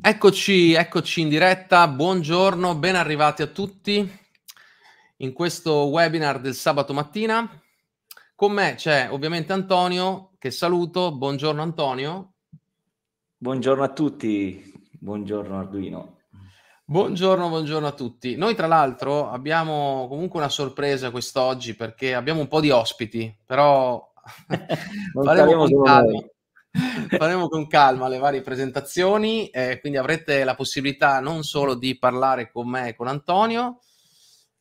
Eccoci, eccoci in diretta, buongiorno, ben arrivati a tutti in questo webinar del sabato mattina. Con me c'è ovviamente Antonio, che saluto. Buongiorno Antonio. Buongiorno a tutti, buongiorno Arduino. Buongiorno, buongiorno a tutti. Noi tra l'altro abbiamo comunque una sorpresa quest'oggi perché abbiamo un po' di ospiti, però faremo contarvi faremo con calma le varie presentazioni, eh, quindi avrete la possibilità non solo di parlare con me e con Antonio,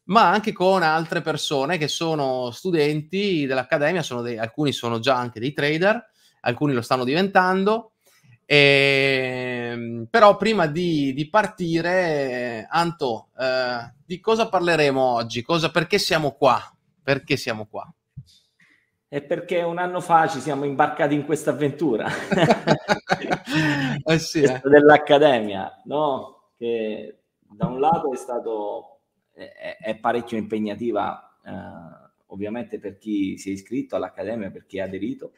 ma anche con altre persone che sono studenti dell'Accademia, sono dei, alcuni sono già anche dei trader, alcuni lo stanno diventando. E, ehm, però prima di, di partire, Anto, eh, di cosa parleremo oggi? Cosa, perché siamo qua? Perché siamo qua? è perché un anno fa ci siamo imbarcati in questa avventura eh sì, eh. dell'Accademia, no? che da un lato è stato è, è parecchio impegnativa eh, ovviamente per chi si è iscritto all'Accademia, per chi ha aderito,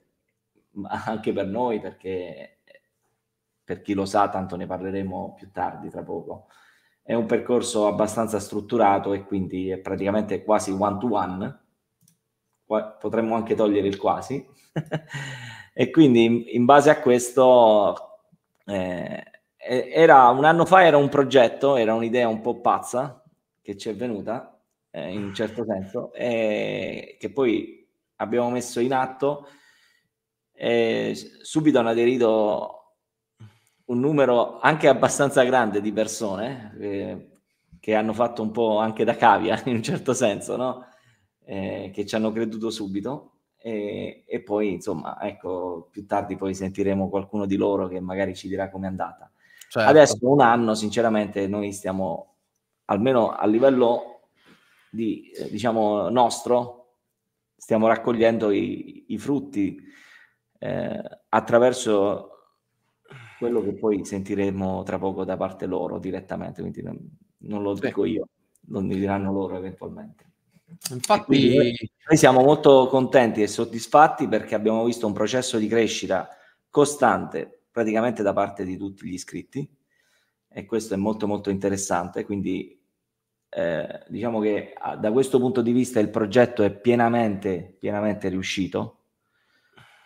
ma anche per noi perché per chi lo sa tanto ne parleremo più tardi, tra poco. È un percorso abbastanza strutturato e quindi è praticamente quasi one to one potremmo anche togliere il quasi. e quindi in, in, base a questo, eh, era, un anno fa era un progetto, era un'idea un po' pazza che ci è venuta eh, in un certo senso, e che poi abbiamo messo in atto. E subito hanno aderito un numero anche abbastanza grande di persone eh, che hanno fatto un po' anche da cavia in un certo senso, no? eh, che ci hanno creduto subito e, e, poi insomma ecco più tardi poi sentiremo qualcuno di loro che magari ci dirà com'è andata certo. adesso un anno sinceramente noi stiamo almeno a livello di eh, diciamo nostro stiamo raccogliendo i, i frutti eh, attraverso quello che poi sentiremo tra poco da parte loro direttamente quindi non, non lo dico io non mi diranno loro eventualmente Infatti, noi siamo molto contenti e soddisfatti perché abbiamo visto un processo di crescita costante praticamente da parte di tutti gli iscritti e questo è molto molto interessante. Quindi eh, diciamo che ah, da questo punto di vista il progetto è pienamente, pienamente riuscito.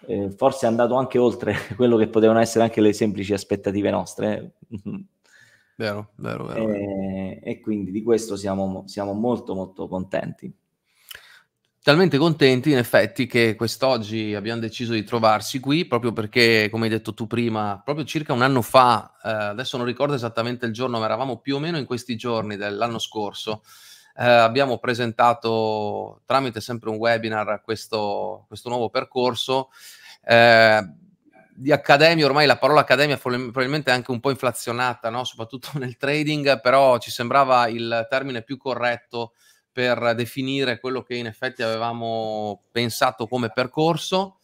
Eh, forse è andato anche oltre quello che potevano essere anche le semplici aspettative nostre, Vero, vero, vero. E, e quindi di questo siamo, siamo molto molto contenti talmente contenti in effetti che quest'oggi abbiamo deciso di trovarsi qui proprio perché, come hai detto tu prima, proprio circa un anno fa, eh, adesso non ricordo esattamente il giorno, ma eravamo più o meno in questi giorni dell'anno scorso, eh, abbiamo presentato tramite sempre un webinar questo, questo nuovo percorso. Eh, di accademia, ormai la parola accademia probabilmente è anche un po' inflazionata, no? soprattutto nel trading, però ci sembrava il termine più corretto per definire quello che in effetti avevamo pensato come percorso,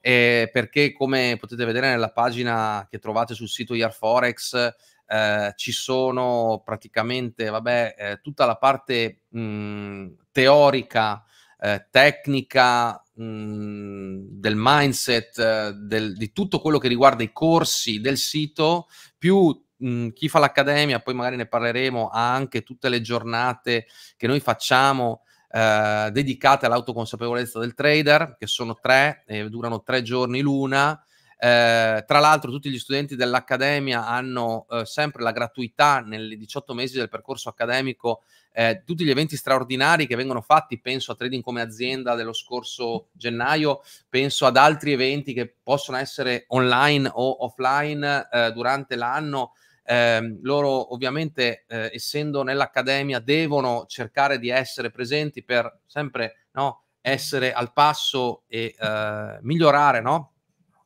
eh, perché come potete vedere nella pagina che trovate sul sito IarForex eh, ci sono praticamente vabbè, eh, tutta la parte mh, teorica, eh, tecnica, del mindset, eh, del, di tutto quello che riguarda i corsi del sito, più mh, chi fa l'accademia, poi magari ne parleremo, ha anche tutte le giornate che noi facciamo eh, dedicate all'autoconsapevolezza del trader, che sono tre, eh, durano tre giorni l'una, eh, tra l'altro tutti gli studenti dell'Accademia hanno eh, sempre la gratuità nei 18 mesi del percorso accademico, eh, tutti gli eventi straordinari che vengono fatti, penso a Trading come azienda dello scorso gennaio, penso ad altri eventi che possono essere online o offline eh, durante l'anno. Eh, loro ovviamente, eh, essendo nell'accademia, devono cercare di essere presenti per sempre no, essere al passo e eh, migliorare no,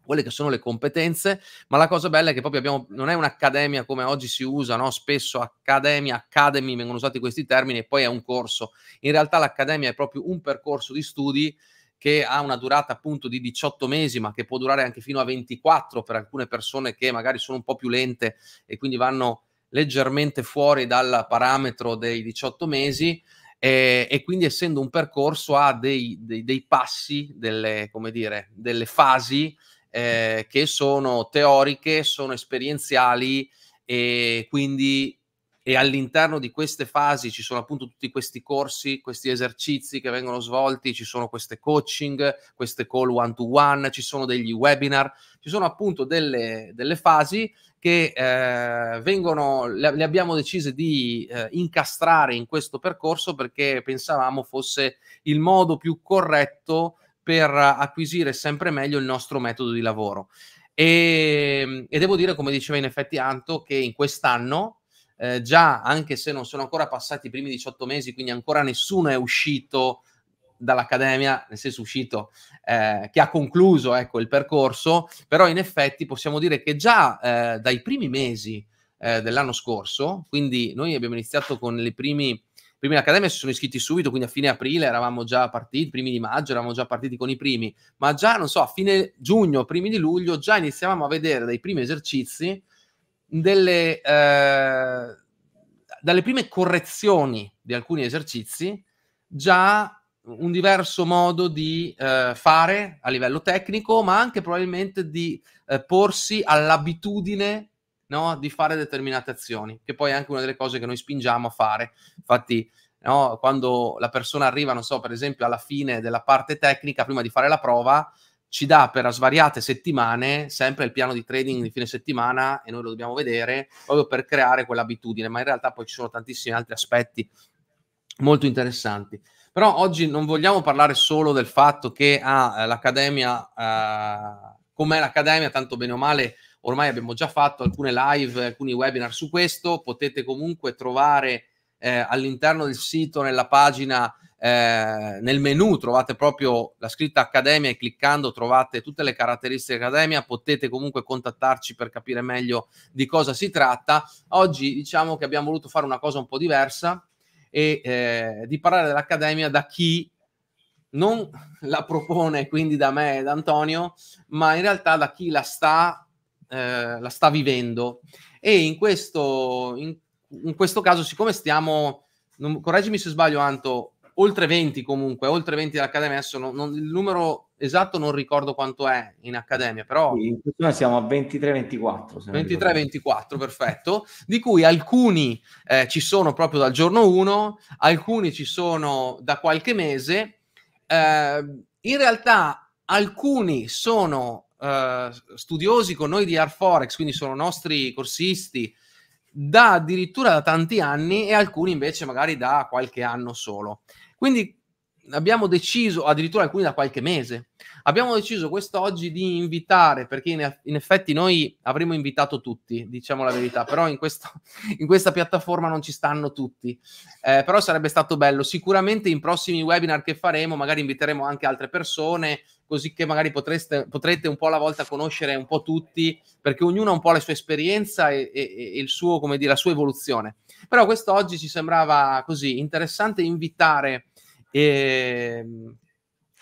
quelle che sono le competenze, ma la cosa bella è che proprio abbiamo, non è un'accademia come oggi si usa, no? spesso accademia, academy, vengono usati questi termini e poi è un corso. In realtà l'accademia è proprio un percorso di studi che ha una durata appunto di 18 mesi, ma che può durare anche fino a 24 per alcune persone che magari sono un po' più lente e quindi vanno leggermente fuori dal parametro dei 18 mesi. E, e, quindi essendo un percorso ha dei, dei, dei passi, delle, come dire, delle fasi eh, che sono teoriche, sono esperienziali e quindi e all'interno di queste fasi ci sono appunto tutti questi corsi, questi esercizi che vengono svolti, ci sono queste coaching, queste call one to one, ci sono degli webinar, ci sono appunto delle, delle fasi che eh, vengono, le, le, abbiamo decise di eh, incastrare in questo percorso perché pensavamo fosse il modo più corretto per acquisire sempre meglio il nostro metodo di lavoro. E, ehm, e devo dire, come diceva in effetti Anto, che in quest'anno, eh, già anche se non sono ancora passati i primi 18 mesi, quindi ancora nessuno è uscito dall'accademia, nel senso uscito, eh, che ha concluso ecco, il percorso, però in effetti possiamo dire che già eh, dai primi mesi eh, dell'anno scorso, quindi noi abbiamo iniziato con le prime primi all'Accademia si sono iscritti subito, quindi a fine aprile eravamo già partiti, primi di maggio eravamo già partiti con i primi, ma già, non so, a fine giugno, primi di luglio, già iniziavamo a vedere dai primi esercizi delle, eh, dalle prime correzioni di alcuni esercizi, già un diverso modo di eh, fare a livello tecnico, ma anche probabilmente di eh, porsi all'abitudine no? di fare determinate azioni, che poi è anche una delle cose che noi spingiamo a fare. Infatti, no? quando la persona arriva, non so, per esempio, alla fine della parte tecnica, prima di fare la prova, ci dà per svariate settimane sempre il piano di trading di fine settimana e noi lo dobbiamo vedere proprio per creare quell'abitudine, ma in realtà poi ci sono tantissimi altri aspetti molto interessanti. Però oggi non vogliamo parlare solo del fatto che ah, l'accademia, eh, com'è l'accademia, tanto bene o male, ormai abbiamo già fatto alcune live, alcuni webinar su questo, potete comunque trovare eh, all'interno del sito, nella pagina, eh, nel menu trovate proprio la scritta Accademia e cliccando trovate tutte le caratteristiche Accademia, potete comunque contattarci per capire meglio di cosa si tratta. Oggi diciamo che abbiamo voluto fare una cosa un po' diversa e eh, di parlare dell'Accademia da chi non la propone, quindi da me e da Antonio, ma in realtà da chi la sta eh, la sta vivendo e in questo, in, in questo caso, siccome stiamo, non, correggimi se sbaglio Anto, oltre 20 comunque, oltre 20 dell'Accademia, adesso non, non, il numero esatto non ricordo quanto è in Accademia, però... Sì, in siamo a 23-24. 23-24, perfetto, di cui alcuni eh, ci sono proprio dal giorno 1, alcuni ci sono da qualche mese. Eh, in realtà alcuni sono eh, studiosi con noi di Arforex, quindi sono nostri corsisti da addirittura da tanti anni e alcuni invece magari da qualche anno solo. Quindi abbiamo deciso, addirittura alcuni da qualche mese, abbiamo deciso quest'oggi di invitare, perché in, in, effetti noi avremmo invitato tutti, diciamo la verità, però in, questo, in questa piattaforma non ci stanno tutti, eh, però sarebbe stato bello, sicuramente in prossimi webinar che faremo magari inviteremo anche altre persone, così che magari potreste, potrete un po' alla volta conoscere un po' tutti, perché ognuno ha un po' la sua esperienza e, e, e il suo, come dire, la sua evoluzione. Però quest'oggi ci sembrava così interessante invitare e ehm,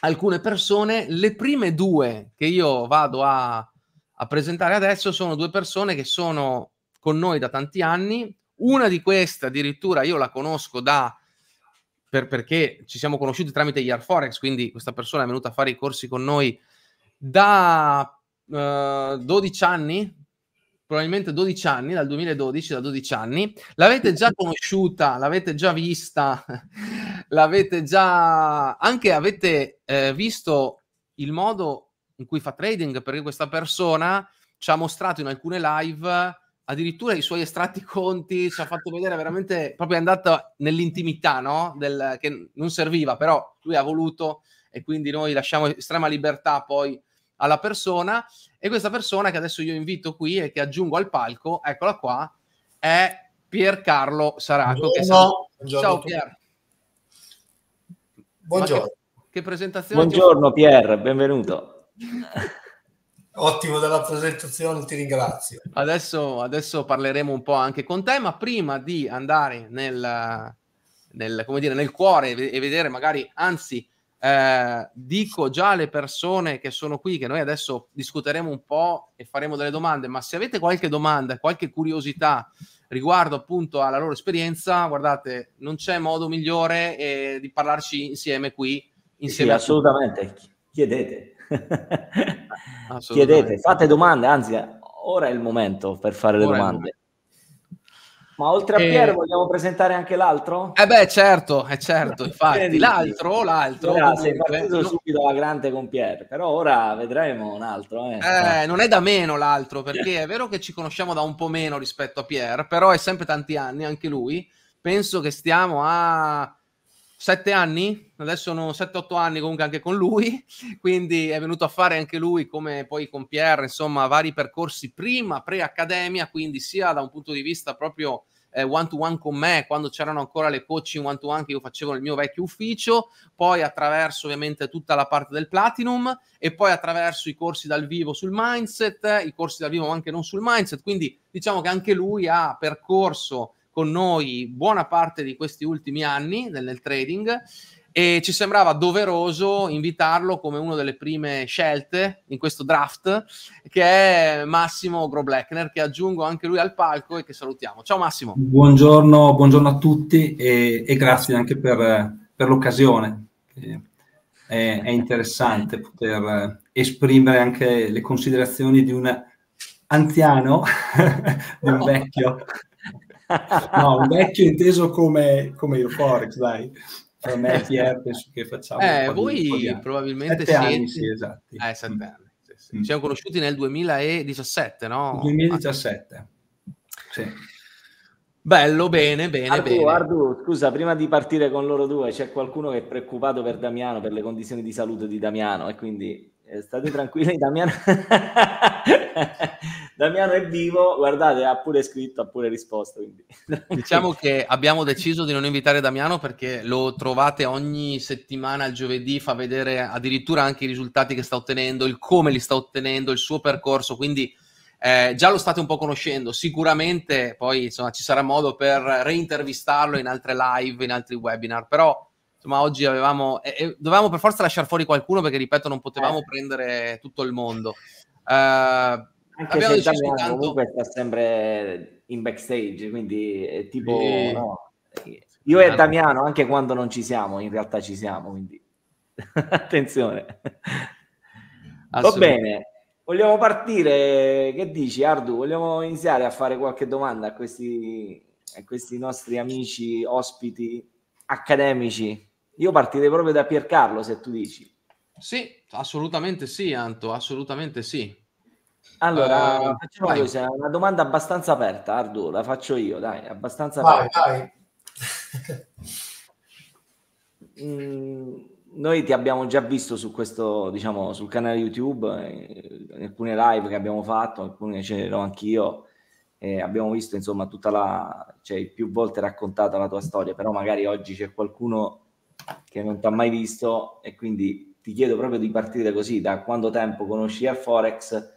alcune persone. Le prime due che io vado a, a presentare adesso sono due persone che sono con noi da tanti anni. Una di queste addirittura io la conosco da per, perché ci siamo conosciuti tramite gli Forex, quindi questa persona è venuta a fare i corsi con noi da eh, 12 anni, probabilmente 12 anni, dal 2012, da 12 anni. L'avete già conosciuta, l'avete già vista, l'avete già... anche avete eh, visto il modo in cui fa trading, perché questa persona ci ha mostrato in alcune live addirittura i suoi estratti conti, ci ha fatto vedere veramente, proprio è andata nell'intimità, no? Del, che non serviva, però lui ha voluto e quindi noi lasciamo estrema libertà poi alla persona e questa persona che adesso io invito qui e che aggiungo al palco, eccola qua, è Piercarlo Saraco. Buongiorno. Buongiorno Ciao Pier. Buongiorno. Che, che, presentazione. Buongiorno ti... Pier, benvenuto. Ottimo della presentazione, ti ringrazio. Adesso, adesso, parleremo un po' anche con te, ma prima di andare nel, nel, dire, nel cuore e vedere magari, anzi, eh, dico già alle persone che sono qui che noi adesso discuteremo un po' e faremo delle domande, ma se avete qualche domanda, qualche curiosità riguardo appunto alla loro esperienza, guardate, non c'è modo migliore eh, di parlarci insieme qui. Insieme sì, assolutamente, chiedete. assolutamente. chiedete, fate domande, anzi ora è il momento per fare ora le domande. Ma oltre a eh. Piero e... vogliamo presentare anche l'altro? Eh beh, certo, è eh certo, infatti. L'altro, l'altro. Ora sei partito no. subito alla grande con Piero, però ora vedremo un altro. Eh. Eh, non è da meno l'altro, perché è vero che ci conosciamo da un po' meno rispetto a Pier, però è sempre tanti anni, anche lui. Penso che stiamo a sette anni, adesso sono sette, otto anni comunque anche con lui, quindi è venuto a fare anche lui come poi con Pierre, insomma, vari percorsi prima pre-accademia, quindi sia da un punto di vista proprio eh, one to one con me quando c'erano ancora le coaching one to one che io facevo nel mio vecchio ufficio, poi attraverso ovviamente tutta la parte del Platinum e poi attraverso i corsi dal vivo sul mindset, i corsi dal vivo anche non sul mindset, quindi diciamo che anche lui ha percorso con noi buona parte di questi ultimi anni nel, nel trading e ci sembrava doveroso invitarlo come una delle prime scelte in questo draft, che è Massimo Grobleckner, che aggiungo anche lui al palco e che salutiamo. Ciao Massimo. Buongiorno, buongiorno a tutti e, e grazie anche per, per l'occasione. È, è, interessante poter eh, esprimere anche le considerazioni di un anziano, di un vecchio. No, un vecchio inteso come, come Forex, dai fra me e Pierre penso che facciamo eh, voi probabilmente sette siete... anni, sì, esatti. Eh, sette mm. anni, sì, sì. Mm. ci siamo conosciuti nel 2017 no? 2017 sì. bello, bene, bene, Ardu, bene. Ardu, scusa, prima di partire con loro due c'è qualcuno che è preoccupato per Damiano per le condizioni di salute di Damiano e quindi eh, state tranquilli Damiano Damiano è vivo, guardate, ha pure scritto, ha pure risposto. Quindi. Diciamo che abbiamo deciso di non invitare Damiano perché lo trovate ogni settimana, il giovedì, fa vedere addirittura anche i risultati che sta ottenendo, il come li sta ottenendo, il suo percorso, quindi... Eh, già lo state un po' conoscendo, sicuramente poi insomma, ci sarà modo per reintervistarlo in altre live, in altri webinar, però insomma, oggi avevamo, eh, eh dovevamo per forza lasciare fuori qualcuno perché, ripeto, non potevamo eh. prendere tutto il mondo. Uh, anche se Damiano tanto... comunque sta sempre in backstage, quindi è tipo... E... No. Io e esatto. Damiano, anche quando non ci siamo, in realtà ci siamo, quindi attenzione. Va bene, vogliamo partire, che dici Ardu? Vogliamo iniziare a fare qualche domanda a questi, a questi nostri amici ospiti accademici? Io partirei proprio da Piercarlo, se tu dici. Sì, Assolutamente sì, Anto, assolutamente sì. Allora, uh, facciamo così, una domanda abbastanza aperta, Ardu, la faccio io, dai, abbastanza vai, aperta. Vai. mm, noi ti abbiamo già visto su questo, diciamo, sul canale YouTube, in eh, alcune live che abbiamo fatto, alcune ce l'ho anch'io, eh, abbiamo visto, insomma, tutta la, cioè, più volte raccontata la tua storia, però magari oggi c'è qualcuno che non ti ha mai visto e quindi ti chiedo proprio di partire così, da quanto tempo conosci Air Forex,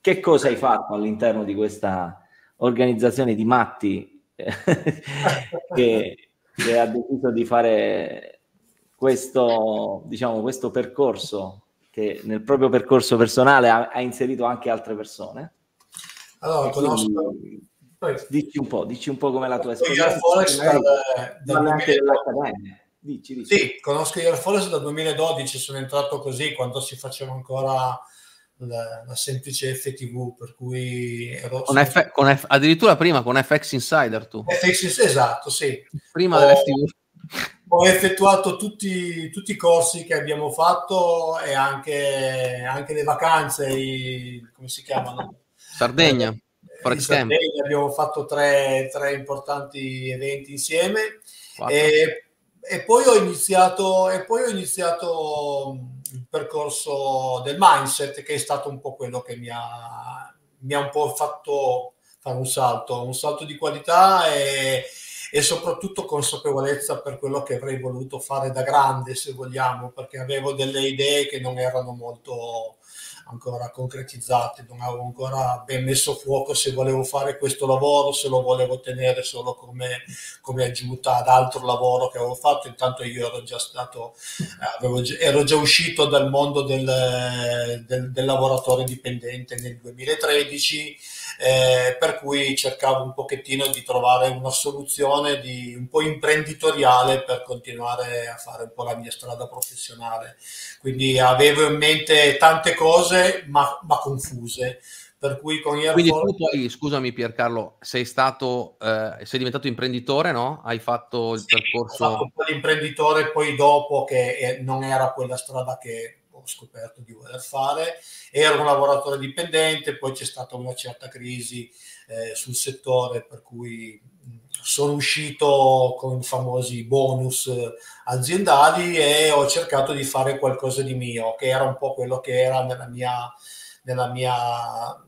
che cosa hai fatto all'interno di questa organizzazione di matti eh, che, che, ha deciso di fare questo, diciamo, questo percorso che nel proprio percorso personale ha, ha inserito anche altre persone? Allora, conosco... Dici un po', dici un po' com'è la tua esperienza. Air Forex dal, Dici, dici. Sì, conosco Air Force dal 2012, sono entrato così quando si faceva ancora la, la semplice FTV, per cui ero... Con F, con F, addirittura prima con FX Insider tu. FX, esatto, sì. Prima ho, dell'FTV. Ho effettuato tutti, tutti, i corsi che abbiamo fatto e anche, anche le vacanze, i, come si chiamano? Sardegna. Eh, Forex Sardegna abbiamo fatto tre, tre importanti eventi insieme. Quattro. E e poi ho iniziato, e poi ho iniziato mm, il percorso del mindset che è stato un po' quello che mi ha, mi ha un po' fatto fare un salto, un salto di qualità e, e, soprattutto consapevolezza per quello che avrei voluto fare da grande, se vogliamo, perché avevo delle idee che non erano molto, ancora concretizzate, non avevo ancora ben messo a fuoco se volevo fare questo lavoro, se lo volevo tenere solo come, come aggiunta ad altro lavoro che avevo fatto, intanto io ero già stato, eh, avevo, ero già uscito dal mondo del, del, del lavoratore dipendente nel 2013 eh, per cui cercavo un pochettino di trovare una soluzione di, un po' imprenditoriale per continuare a fare un po' la mia strada professionale. Quindi avevo in mente tante cose, ma, ma confuse. Per cui con Air Quindi Force... tu poi, scusami Piercarlo, sei stato, eh, sei diventato imprenditore, no? Hai fatto il sì, percorso... Ho fatto l'imprenditore poi dopo che eh, non era quella strada che ho scoperto di voler fare. Ero un lavoratore dipendente, poi c'è stata una certa crisi eh, sul settore per cui sono uscito con i famosi bonus eh, aziendali e ho cercato di fare qualcosa di mio, che era un po' quello che era nella mia, nella mia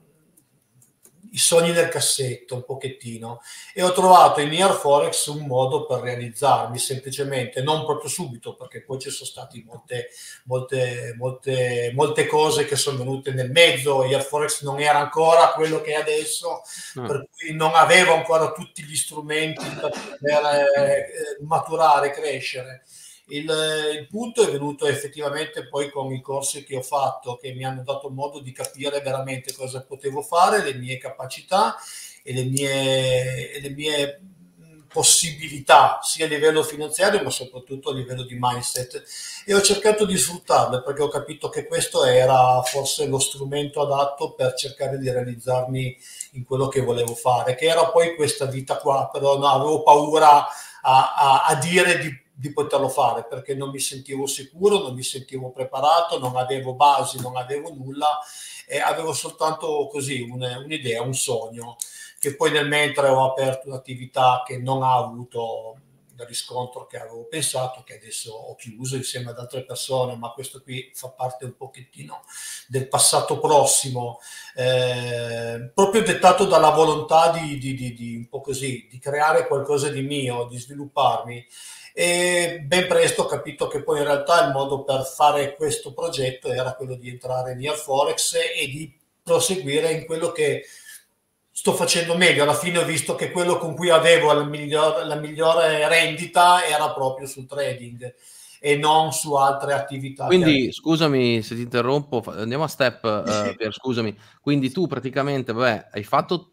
i sogni nel cassetto un pochettino e ho trovato in Near Forex un modo per realizzarmi semplicemente, non proprio subito perché poi ci sono state molte, molte, molte, molte cose che sono venute nel mezzo, Near Forex non era ancora quello che è adesso, mm. per cui non avevo ancora tutti gli strumenti per poter eh, maturare, crescere il, eh, il, punto è venuto effettivamente poi con i corsi che ho fatto, che mi hanno dato modo di capire veramente cosa potevo fare, le mie capacità e le mie, e le mie mm, possibilità, sia a livello finanziario ma soprattutto a livello di mindset. E ho cercato di sfruttarle perché ho capito che questo era forse lo strumento adatto per cercare di realizzarmi in quello che volevo fare, che era poi questa vita qua, però no, avevo paura a, a, dire di di poterlo fare perché non mi sentivo sicuro, non mi sentivo preparato, non avevo basi, non avevo nulla e avevo soltanto così un, un'idea, un sogno che poi nel mentre ho aperto un'attività che non ha avuto il riscontro che avevo pensato, che adesso ho chiuso insieme ad altre persone, ma questo qui fa parte un pochettino del passato prossimo, eh, proprio dettato dalla volontà di, di, di, di, un po' così, di creare qualcosa di mio, di svilupparmi e ben presto ho capito che poi in realtà il modo per fare questo progetto era quello di entrare in Forex e di proseguire in quello che sto facendo meglio. Alla fine ho visto che quello con cui avevo la, miglior, la migliore rendita era proprio sul trading e non su altre attività. Quindi che... scusami se ti interrompo, andiamo a step, eh, Pier, scusami. Quindi tu praticamente, vabbè, hai fatto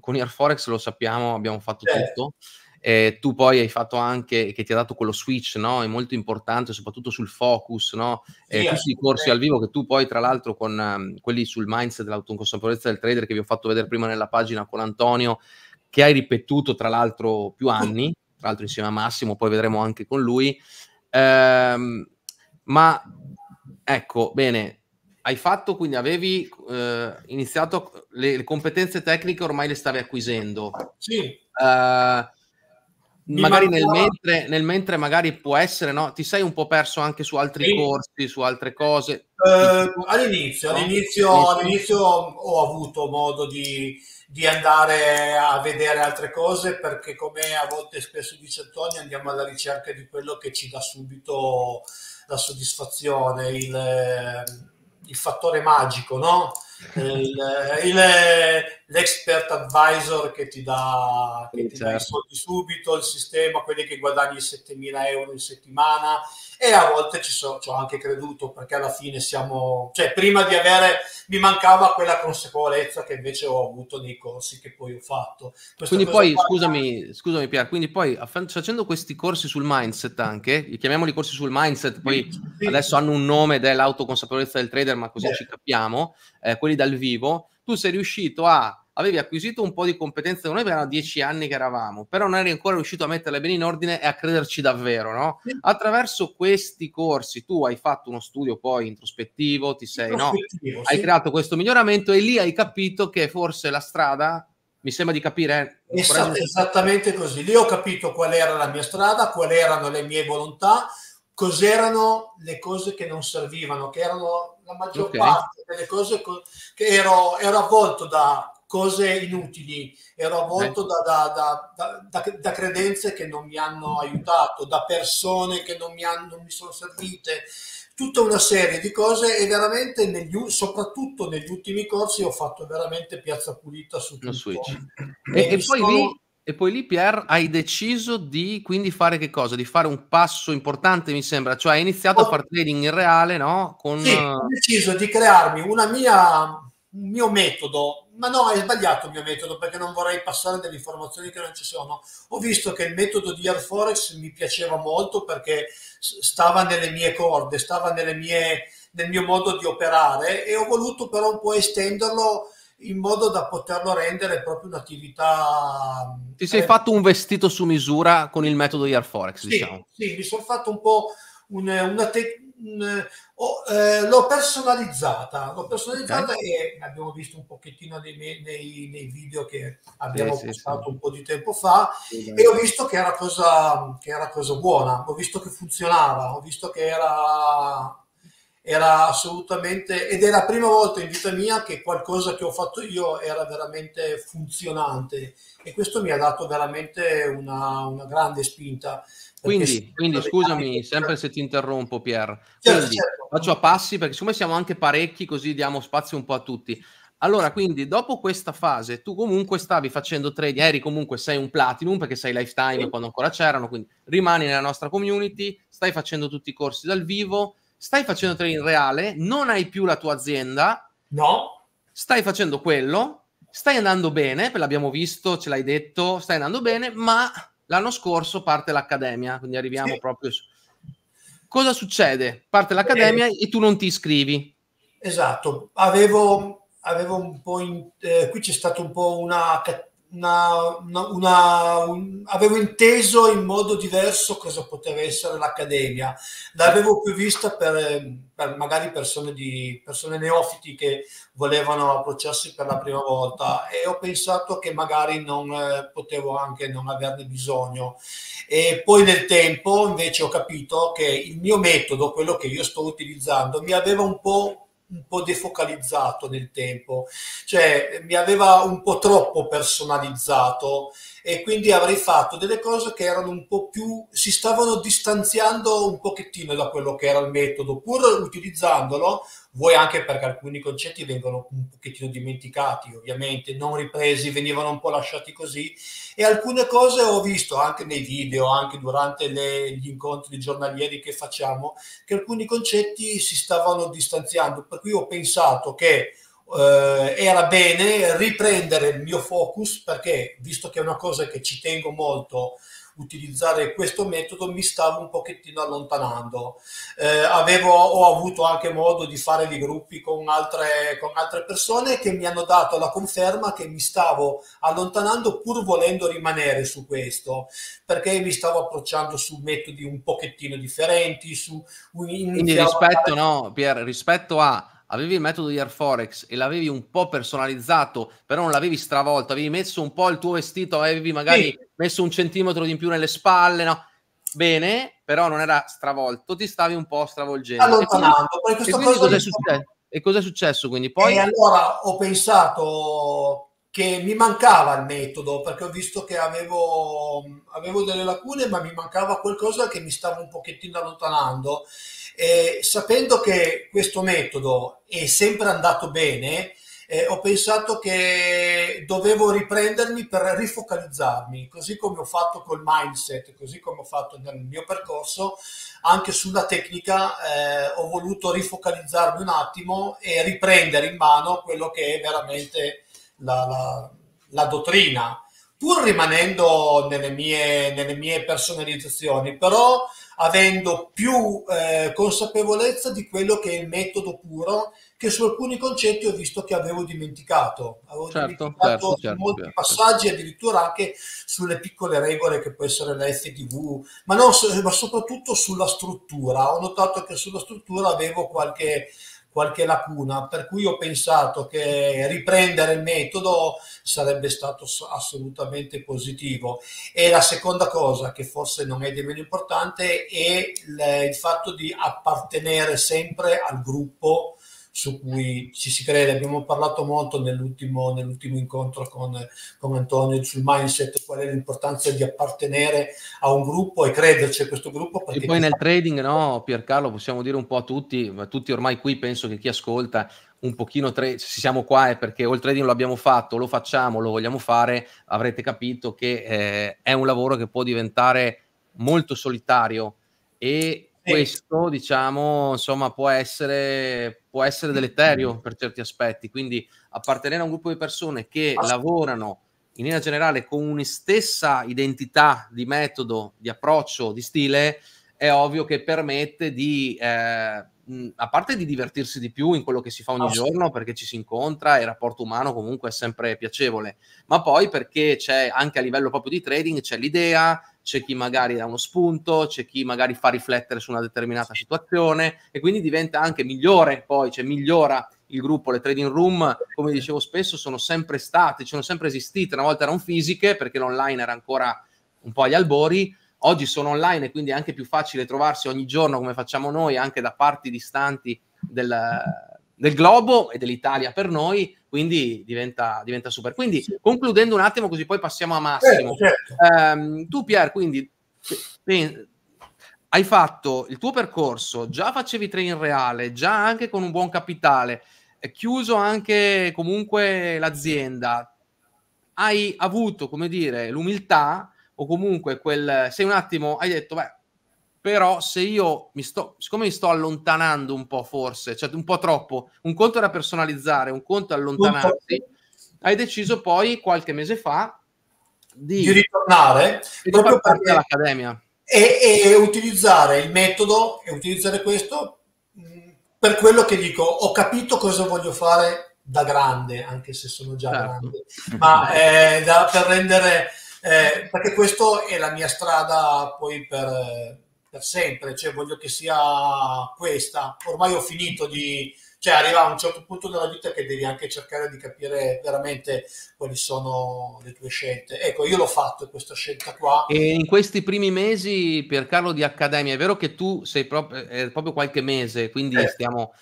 con Air Forex lo sappiamo, abbiamo fatto certo. tutto eh, tu poi hai fatto anche, che ti ha dato quello switch, no? È molto importante, soprattutto sul focus, no? Eh, sì, tutti i corsi al vivo che tu poi, tra l'altro, con um, quelli sul mindset dell'autoconsapevolezza del trader che vi ho fatto vedere prima nella pagina con Antonio, che hai ripetuto, tra l'altro, più anni, tra l'altro insieme a Massimo, poi vedremo anche con lui. Ehm, ma ecco, bene, hai fatto, quindi avevi eh, iniziato le, le, competenze tecniche, ormai le stavi acquisendo. Sì. Eh, magari nel mentre, nel mentre, magari può essere, no? Ti sei un po' perso anche su altri sì. corsi, su altre cose? Eh, all'inizio, all'inizio, no? all'inizio, ho avuto modo di, di, andare a vedere altre cose perché come a volte spesso dice Antonio andiamo alla ricerca di quello che ci dà subito la soddisfazione, il, il fattore magico, no? il, il l'expert advisor che ti dà, che ti certo. i soldi subito, il sistema, quelli che guadagni 7.000 euro in settimana e a volte ci, so, ci ho anche creduto perché alla fine siamo, cioè prima di avere, mi mancava quella consapevolezza che invece ho avuto nei corsi che poi ho fatto. Questa quindi poi, qua... scusami, scusami Pier, quindi poi facendo questi corsi sul mindset anche, chiamiamoli corsi sul mindset, poi sì, sì. adesso hanno un nome ed è l'autoconsapevolezza del trader, ma così Beh. ci capiamo, eh, quelli dal vivo tu sei riuscito a avevi acquisito un po' di competenze da noi perché erano dieci anni che eravamo, però non eri ancora riuscito a metterle bene in ordine e a crederci davvero, no? Attraverso questi corsi tu hai fatto uno studio poi introspettivo, ti sei, introspettivo, no? Sì. creato questo miglioramento e lì hai capito che forse la strada, mi sembra di capire... Eh, Esa- esattamente così, lì ho capito qual era la mia strada, quali erano le mie volontà, cos'erano le cose che non servivano, che erano la maggior okay. parte delle cose co- che ero, ero, avvolto da cose inutili, ero avvolto da, da, da, da, credenze che non mi hanno aiutato, da persone che non mi, hanno, non mi sono servite, tutta una serie di cose e veramente negli, soprattutto negli ultimi corsi ho fatto veramente piazza pulita su tutto. Switch. E, e, e poi sono... lì e poi lì, Pierre, hai deciso di quindi fare che cosa? Di fare un passo importante, mi sembra, cioè hai iniziato oh. a fare trading in reale, no? Con... Sì, eh, ho deciso di crearmi mia, un mio metodo, ma no, hai sbagliato il mio metodo perché non vorrei passare delle informazioni che non ci sono. Ho visto che il metodo di Air Forex mi piaceva molto perché stava nelle mie corde, stava mie, nel mio modo di operare e ho voluto però un po' estenderlo in modo da poterlo rendere proprio un'attività. Ti sei eh, fatto un vestito su misura con il metodo di Arforex, sì, diciamo. Sì, mi sono fatto un po' un, una tecnica. Oh, eh, l'ho personalizzata, l'ho personalizzata okay. e abbiamo visto un pochettino nei, nei, nei video che abbiamo eh, postato sì, un po' di tempo fa sì, e ho visto che era, cosa, che era cosa buona, ho visto che funzionava, ho visto che era era assolutamente ed è la prima volta in vita mia che qualcosa che ho fatto io era veramente funzionante e questo mi ha dato veramente una, una grande spinta. Quindi, quindi scusami, sempre se ti interrompo Pier, certo, certo. faccio a passi perché siccome siamo anche parecchi così diamo spazio un po' a tutti. Allora, quindi dopo questa fase, tu comunque stavi facendo trading, eri comunque sei un platinum perché sei lifetime sì. quando ancora c'erano, quindi rimani nella nostra community, stai facendo tutti i corsi dal vivo, stai facendo trading reale, non hai più la tua azienda, no. stai facendo quello, stai andando bene, l'abbiamo visto, ce l'hai detto, stai andando bene, ma l'anno scorso parte l'accademia, quindi arriviamo sì. proprio su... Cosa succede? Parte l'accademia eh, e tu non ti iscrivi. Esatto, avevo, avevo un po' in, eh, qui c'è stata un po' una cattiva una, una, una un, avevo inteso in modo diverso cosa poteva essere l'accademia, l'avevo più vista per, per magari persone, di, persone neofiti che volevano approcciarsi per la prima volta e ho pensato che magari non eh, potevo anche non averne bisogno. E poi nel tempo invece ho capito che il mio metodo, quello che io sto utilizzando, mi aveva un po' un po' defocalizzato nel tempo, cioè eh, mi aveva un po' troppo personalizzato e quindi avrei fatto delle cose che erano un po' più, si stavano distanziando un pochettino da quello che era il metodo, pur utilizzandolo vuoi anche perché alcuni concetti vengono un pochettino dimenticati, ovviamente, non ripresi, venivano un po' lasciati così e alcune cose ho visto anche nei video, anche durante le, gli incontri giornalieri che facciamo, che alcuni concetti si stavano distanziando, per cui ho pensato che eh, era bene riprendere il mio focus perché, visto che è una cosa che ci tengo molto, utilizzare questo metodo mi stavo un pochettino allontanando. Eh, avevo, ho avuto anche modo di fare dei gruppi con altre, con altre persone che mi hanno dato la conferma che mi stavo allontanando pur volendo rimanere su questo, perché mi stavo approcciando su metodi un pochettino differenti. Su, Quindi rispetto, a... no, Pier, rispetto a avevi il metodo di Airforex e l'avevi un po' personalizzato, però non l'avevi stravolto, avevi messo un po' il tuo vestito, avevi magari sì. messo un centimetro di più nelle spalle, no? Bene, però non era stravolto, ti stavi un po' stravolgendo. Allontanando, e quindi, poi cosa è successo? E cosa è successo quindi? Poi... E allora ho pensato che mi mancava il metodo perché ho visto che avevo, avevo delle lacune ma mi mancava qualcosa che mi stava un pochettino allontanando eh, sapendo che questo metodo è sempre andato bene, eh, ho pensato che dovevo riprendermi per rifocalizzarmi, così come ho fatto col mindset, così come ho fatto nel mio percorso, anche sulla tecnica eh, ho voluto rifocalizzarmi un attimo e riprendere in mano quello che è veramente la, la, la dottrina, pur rimanendo nelle mie, nelle mie personalizzazioni, però avendo più eh, consapevolezza di quello che è il metodo puro, che su alcuni concetti ho visto che avevo dimenticato. Avevo certo, dimenticato certo, certo, molti certo. passaggi, addirittura anche sulle piccole regole che può essere la FTV, ma, no, ma soprattutto sulla struttura. Ho notato che sulla struttura avevo qualche qualche lacuna, per cui ho pensato che riprendere il metodo sarebbe stato assolutamente positivo. E la seconda cosa, che forse non è di meno importante, è il fatto di appartenere sempre al gruppo su cui ci si crede. Abbiamo parlato molto nell'ultimo, nell'ultimo incontro con, con, Antonio sul mindset, qual è l'importanza di appartenere a un gruppo e crederci a questo gruppo. E poi nel fa... trading, no, Piercarlo, possiamo dire un po' a tutti, tutti ormai qui penso che chi ascolta un pochino tra- se siamo qua è perché o il trading lo abbiamo fatto, lo facciamo, lo vogliamo fare, avrete capito che eh, è un lavoro che può diventare molto solitario e questo, diciamo, insomma, può essere, può essere deleterio per certi aspetti. Quindi appartenere a un gruppo di persone che lavorano in linea generale con un'istessa identità di metodo, di approccio, di stile, è ovvio che permette di eh, Mhmm, a parte di divertirsi di più in quello che si fa ogni oh, giorno, sì. perché ci si incontra e il rapporto umano comunque è sempre piacevole, ma poi perché c'è anche a livello proprio di trading, c'è l'idea, c'è chi magari dà uno spunto, c'è chi magari fa riflettere su una determinata sì. situazione e quindi diventa anche migliore poi, cioè migliora il gruppo, le trading room, come dicevo spesso, sono sempre state, ci sono sempre esistite, una volta erano fisiche perché l'online era ancora un po' agli albori, Oggi sono online e quindi è anche più facile trovarsi ogni giorno come facciamo noi, anche da parti distanti del, del globo e dell'Italia per noi, quindi diventa, diventa super. Quindi sì. concludendo un attimo, così poi passiamo a certo, Massimo. Certo, certo. Um, tu, Pier, quindi hai fatto il tuo percorso, già facevi train reale, già anche con un buon capitale, chiuso anche comunque l'azienda, hai avuto, come dire, l'umiltà o comunque quel sei un attimo hai detto beh però se io mi sto siccome mi sto allontanando un po' forse cioè un po' troppo un conto era personalizzare un conto allontanarsi hai deciso poi qualche mese fa di, di ritornare di proprio perché l'accademia e, e, utilizzare il metodo e utilizzare questo per quello che dico ho capito cosa voglio fare da grande anche se sono già certo. grande ma eh, da, per rendere eh, perché questa è la mia strada poi per, per, sempre, cioè voglio che sia questa. Ormai ho finito di, cioè arriva a un certo punto della vita che devi anche cercare di capire veramente quali sono le tue scelte. Ecco, io l'ho fatto questa scelta qua. E in questi primi mesi, per Carlo di Accademia, è vero che tu sei proprio, proprio qualche mese, quindi eh. stiamo...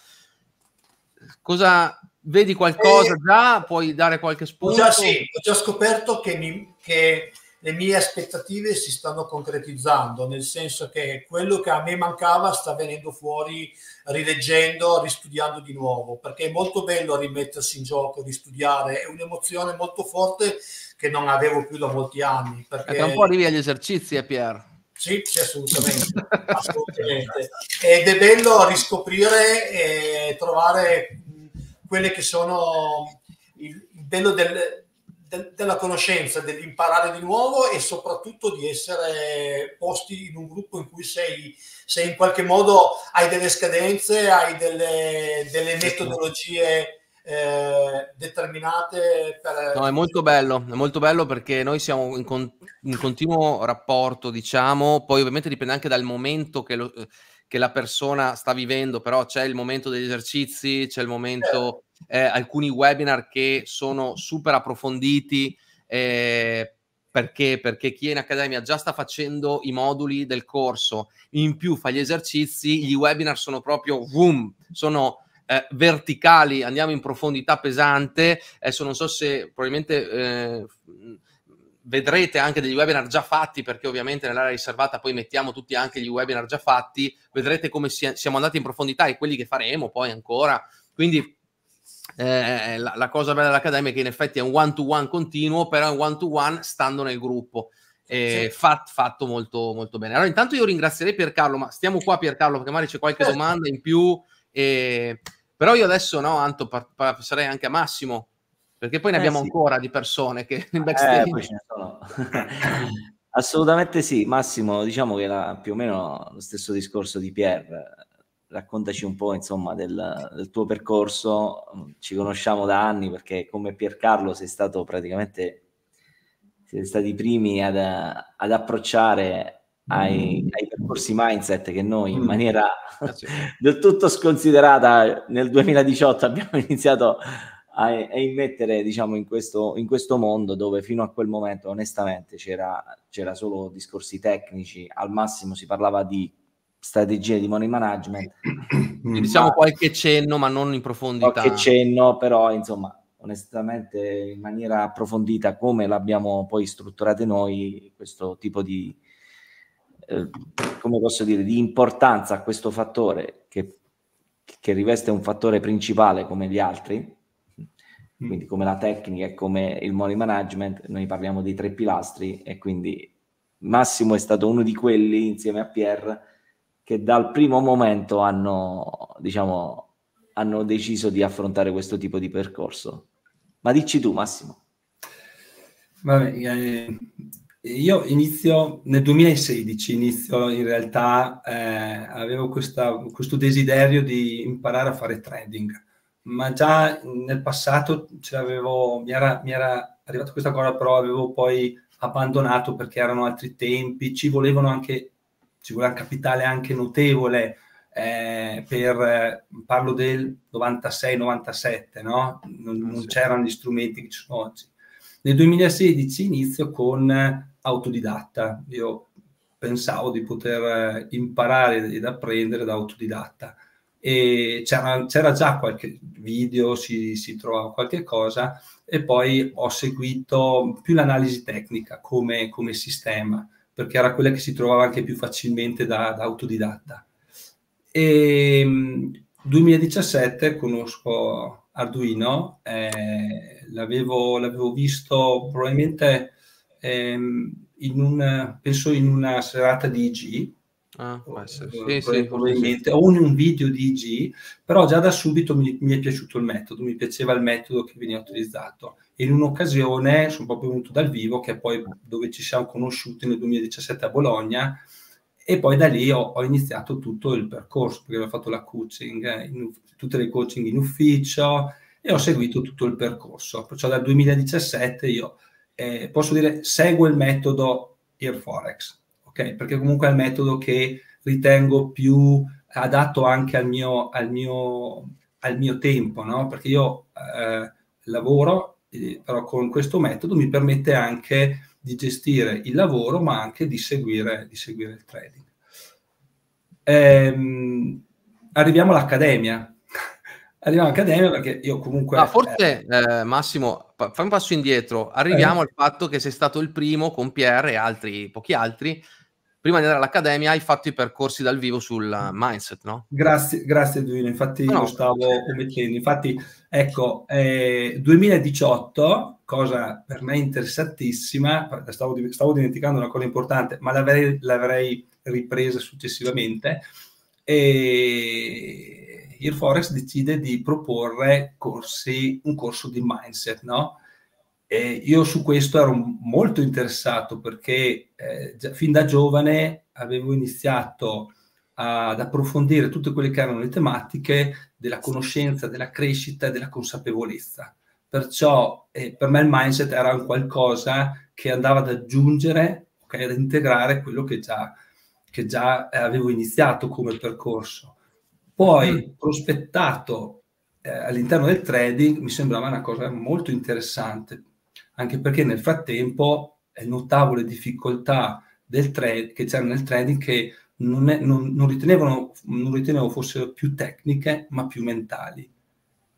Cosa, vedi qualcosa e già, puoi dare qualche spunto? già, sì, ho già scoperto che, mi, che, le mie aspettative si stanno concretizzando, nel senso che quello che a me mancava sta venendo fuori rileggendo, ristudiando di nuovo, perché è molto bello rimettersi in gioco, ristudiare, è un'emozione molto forte che non avevo più da molti anni. Perché... E eh, tra un po' arrivi agli esercizi, eh, Pier. Sì, sì, assolutamente. assolutamente. Ed è bello riscoprire e trovare quelle che sono il, bello del, del, della conoscenza, dell'imparare di nuovo e soprattutto di essere posti in un gruppo in cui sei, sei in qualche modo hai delle scadenze, hai delle, delle metodologie. Eh, determinate per... No, è molto bello, è molto bello perché noi siamo in, con, in continuo rapporto, diciamo, poi ovviamente dipende anche dal momento che lo, eh, che la persona sta vivendo, però c'è il momento degli esercizi, c'è il momento, certo. eh, alcuni webinar che sono super approfonditi, eh, perché? Perché chi è in accademia già sta facendo i moduli del corso, in più fa gli esercizi, gli webinar sono proprio, boom, sono... Eh, verticali, andiamo in profondità pesante. Adesso non so se probabilmente eh, vedrete anche degli webinar già fatti, perché ovviamente nell'area riservata poi mettiamo tutti anche gli webinar già fatti, vedrete come si, siamo andati in profondità e quelli che faremo poi ancora. Quindi eh, la, la, cosa bella dell'Accademia è che in effetti è un one-to-one continuo, però è un one-to-one stando nel gruppo. Eh, sì. fat, fatto molto, molto bene. Allora, intanto io ringrazierei Piercarlo, ma stiamo qua Piercarlo perché magari c'è qualche sì. Certo. domanda in più. Eh, però io adesso, no, Anto, passerei anche a Massimo perché poi ne eh abbiamo sì. ancora di persone che in eh, backstage... Eh, Assolutamente sì, Massimo, diciamo che la, più o meno lo stesso discorso di Pierre, raccontaci un po' insomma del, del, tuo percorso, ci conosciamo da anni perché come Piercarlo sei stato praticamente, siete stati i primi ad, ad approcciare ai, ai, percorsi mindset che noi in mm. maniera ah, del tutto sconsiderata nel 2018 abbiamo iniziato a, a immettere diciamo, in, questo, in questo mondo dove fino a quel momento onestamente c'era, c'era solo discorsi tecnici, al massimo si parlava di strategie di money management. Quindi diciamo qualche cenno, ma non in profondità. Qualche cenno, però insomma, onestamente in maniera approfondita come l'abbiamo poi strutturate noi, questo tipo di, eh, come posso dire, di importanza a questo fattore che, che riveste un fattore principale come gli altri, Mm. Quindi come la tecnica e come il money management, noi parliamo dei tre pilastri e quindi Massimo è stato uno di quelli insieme a Pierre che dal primo momento hanno, diciamo, hanno deciso di affrontare questo tipo di percorso. Ma dici tu Massimo. Vabbè, eh, io inizio nel 2016, inizio in realtà, eh, avevo questa, questo desiderio di imparare a fare trading ma già nel passato mi era, mi era arrivata questa cosa, però avevo poi abbandonato perché erano altri tempi, ci volevano anche, ci voleva un capitale anche notevole, eh, per, eh, parlo del 96-97, no? non, ah, non, c'erano gli strumenti che ci sono oggi. Nel 2016 inizio con eh, autodidatta, io pensavo di poter eh, imparare ed apprendere da autodidatta e c'era, c'era già qualche video, si, si trovava qualche cosa e poi ho seguito più l'analisi tecnica come, come sistema perché era quella che si trovava anche più facilmente da, da autodidatta. Ehm, e 2017 conosco Arduino, eh, l'avevo, l'avevo, visto probabilmente eh, in un, penso in una serata di IG Ah, o, sì, sì, probabilmente, o in un video di IG, però già da subito mi, mi, è piaciuto il metodo, mi piaceva il metodo che veniva utilizzato. E in un'occasione sono proprio venuto dal vivo, che è poi dove ci siamo conosciuti nel 2017 a Bologna, e poi da lì ho, ho iniziato tutto il percorso, perché ho fatto la coaching, eh, in, tutte le coaching in ufficio, e ho seguito tutto il percorso. Perciò dal 2017 io, eh, posso dire, seguo il metodo Air Forex okay? perché comunque è il metodo che ritengo più adatto anche al mio, al mio, al mio tempo, no? perché io eh, lavoro, eh, però con questo metodo mi permette anche di gestire il lavoro, ma anche di seguire, di seguire il trading. Ehm, arriviamo all'accademia. arriviamo all'accademia perché io comunque... Ah, forse eh, Massimo, fai un passo indietro. Arriviamo eh. al fatto che sei stato il primo con Pierre e altri, pochi altri prima di andare all'Accademia hai fatto i percorsi dal vivo sul mindset, no? Grazie, grazie Duino, infatti no. lo stavo omettendo. Infatti, ecco, eh, 2018, cosa per me interessantissima, stavo, stavo dimenticando una cosa importante, ma l'avrei, l'avrei ripresa successivamente, e il Forex decide di proporre corsi, un corso di mindset, no? E io su questo ero molto interessato perché eh, già, fin da giovane avevo iniziato a, ad approfondire tutte quelle che erano le tematiche della conoscenza, della crescita e della consapevolezza. Perciò eh, per me il mindset era un qualcosa che andava ad aggiungere, okay, ad integrare quello che già, che già eh, avevo iniziato come percorso. Poi mm. prospettato eh, all'interno del trading mi sembrava una cosa molto interessante anche perché nel frattempo è notevole difficoltà del trade, che c'era nel trading che non, è, non, non, ritenevano, non ritenevo fossero più tecniche ma più mentali.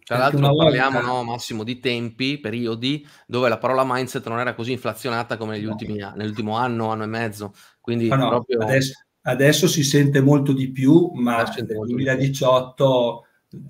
Tra l'altro volta... parliamo, no, Massimo, di tempi, periodi dove la parola mindset non era così inflazionata come negli no. ultimi, nell'ultimo anno, anno e mezzo. Quindi ah, no, proprio... adesso, adesso, si sente molto di più, ma nel 2018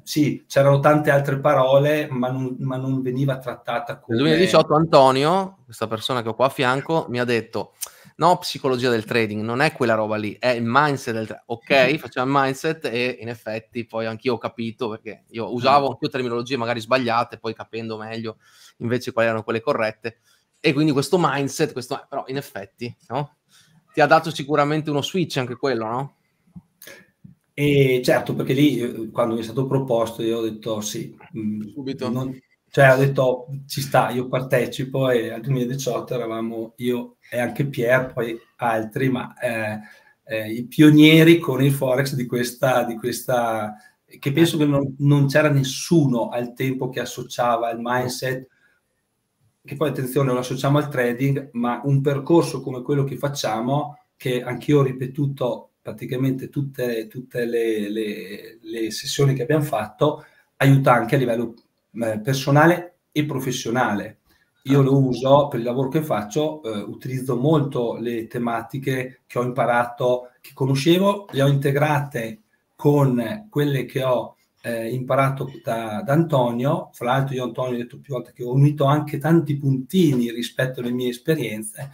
sì, c'erano tante altre parole, ma non, ma non veniva trattata come... Nel 2018 Antonio, questa persona che ho qua a fianco, mi ha detto, no, psicologia del trading, non è quella roba lì, è il mindset del trading. Ok, mhm. facciamo il mindset e in effetti poi anch'io ho capito, perché io certo. usavo anch'io terminologie magari sbagliate, poi capendo meglio invece quali erano quelle corrette. E quindi questo mindset, questo... però in effetti, no? Ti ha dato sicuramente uno switch anche quello, no? E certo, perché lì eh, quando mi è stato proposto io ho detto sì. Mm, Subito. Non, cioè ho detto ci sta, io partecipo e al 2018 eravamo io e anche Pierre, poi altri, ma eh, eh, i pionieri con il Forex di questa, di questa che penso che non, non, c'era nessuno al tempo che associava il mindset, che poi attenzione lo associamo al trading, ma un percorso come quello che facciamo, che anch'io ho ripetuto praticamente tutte, tutte le, le, le, sessioni che abbiamo fatto, aiuta anche a livello eh, personale e professionale. Io ah. lo uso per il lavoro che faccio, eh, utilizzo molto le tematiche che ho imparato, che conoscevo, le ho integrate con quelle che ho eh, imparato da, da, Antonio. Fra l'altro io Antonio ho detto più volte che ho unito anche tanti puntini rispetto alle mie esperienze,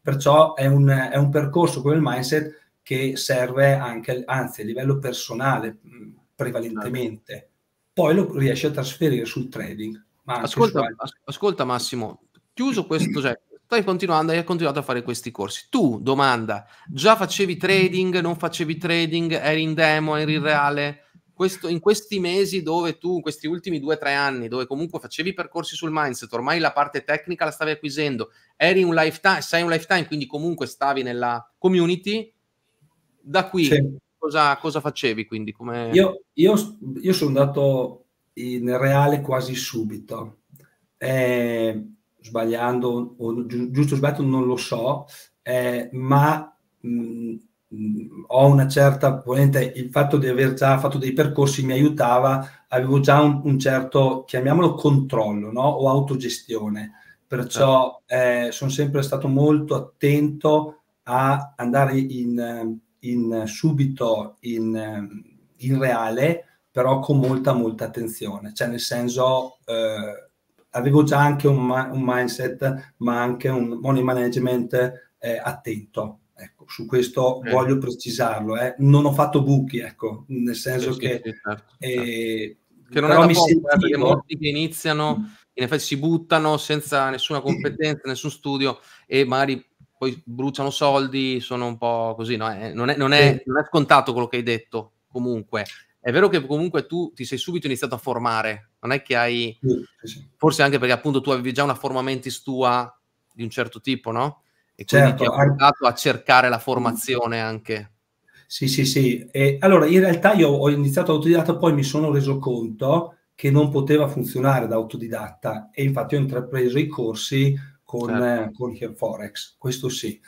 perciò è un, è un percorso come il mindset che serve anche, anzi, a livello personale prevalentemente. Certo. Poi lo riesci a trasferire sul trading. Ma ascolta, su... ascolta Massimo, chiuso questo, cioè, stai continuando e hai continuato a fare questi corsi. Tu, domanda, già facevi trading, non facevi trading, eri in demo, eri in reale? Questo, in questi mesi dove tu, in questi ultimi due o tre anni, dove comunque facevi percorsi sul mindset, ormai la parte tecnica la stavi acquisendo, eri un lifetime, sei un lifetime, quindi comunque stavi nella community, da qui sì. cosa, cosa, facevi quindi? Come... Io, io, io, sono andato in reale quasi subito, eh, sbagliando o giusto o sbagliato non lo so, eh, ma mh, mm, mh, ho una certa, il fatto di aver già fatto dei percorsi mi aiutava, avevo già un, un certo, chiamiamolo controllo no? o autogestione, perciò certo. eh, sono sempre stato molto attento a andare in, in, subito in, in, reale, però con molta, molta attenzione. Cioè, nel senso, eh, avevo già anche un, un, mindset, ma anche un money management eh, attento. Ecco, su questo eh. voglio precisarlo. Eh. Non ho fatto buchi, ecco, nel senso eh sì, che... Sì, certo, eh, certo che non Però è da poco, perché molti che iniziano in effetti si buttano senza nessuna competenza, nessun studio e magari poi bruciano soldi, sono un po' così, no? eh, non, è, non, è, non, è, scontato quello che hai detto, comunque. È vero che comunque tu ti sei subito iniziato a formare, non è che hai... Forse anche perché appunto tu avevi già una forma mentis tua di un certo tipo, no? E quindi certo, ti ha portato a cercare la formazione anche. Sì, sì, sì. E allora, in realtà io ho iniziato autodidatta, poi mi sono reso conto che non poteva funzionare da autodidatta e infatti ho intrapreso i corsi con, certo. Eh, con il Forex, questo sì.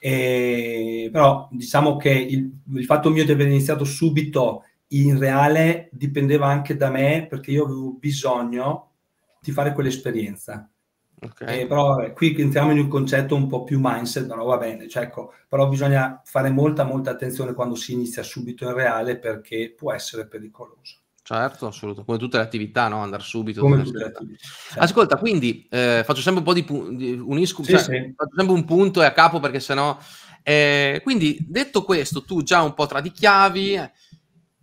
E, però diciamo che il, il fatto mio di aver iniziato subito in reale dipendeva anche da me perché io avevo bisogno di fare quell'esperienza. Okay. Eh, però vabbè, qui entriamo in un concetto un po' più mindset, però va bene, cioè, ecco, però bisogna fare molta molta attenzione quando si inizia subito in reale perché può essere pericoloso. Certo, assolutamente. Come tutte le attività, no? andare subito. Certo. Ascolta, quindi eh, faccio sempre un po' di, pu- di unisco, sì, cioè, sì. faccio sempre un punto e a capo perché sennò... Eh, quindi detto questo, tu già un po' tradicchiavi, eh,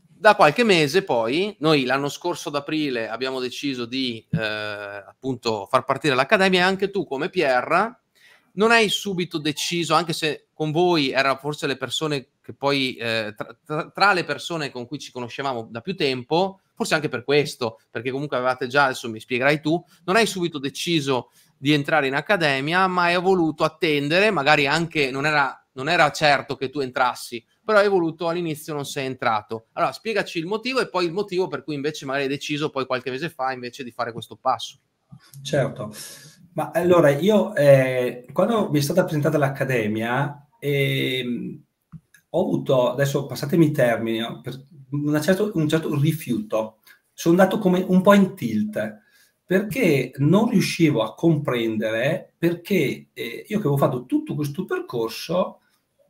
da qualche mese poi, noi l'anno scorso ad aprile abbiamo deciso di eh, appunto far partire l'accademia e anche tu come Pierra non hai subito deciso, anche se con voi erano forse le persone che poi, eh, tra, tra, le persone con cui ci conoscevamo da più tempo, forse anche per questo, perché comunque avevate già, adesso mi spiegherai tu, non hai subito deciso di entrare in accademia, ma hai voluto attendere, magari anche non era, non era certo che tu entrassi, però hai voluto all'inizio non sei entrato. Allora spiegaci il motivo e poi il motivo per cui invece magari hai deciso poi qualche mese fa invece di fare questo passo. Certo, ma allora io eh, quando mi è stata presentata l'accademia e ehm, ho avuto, adesso passatemi i termini, certo, un certo rifiuto. Sono andato come un po' in tilt perché non riuscivo a comprendere perché eh, io che avevo fatto tutto questo percorso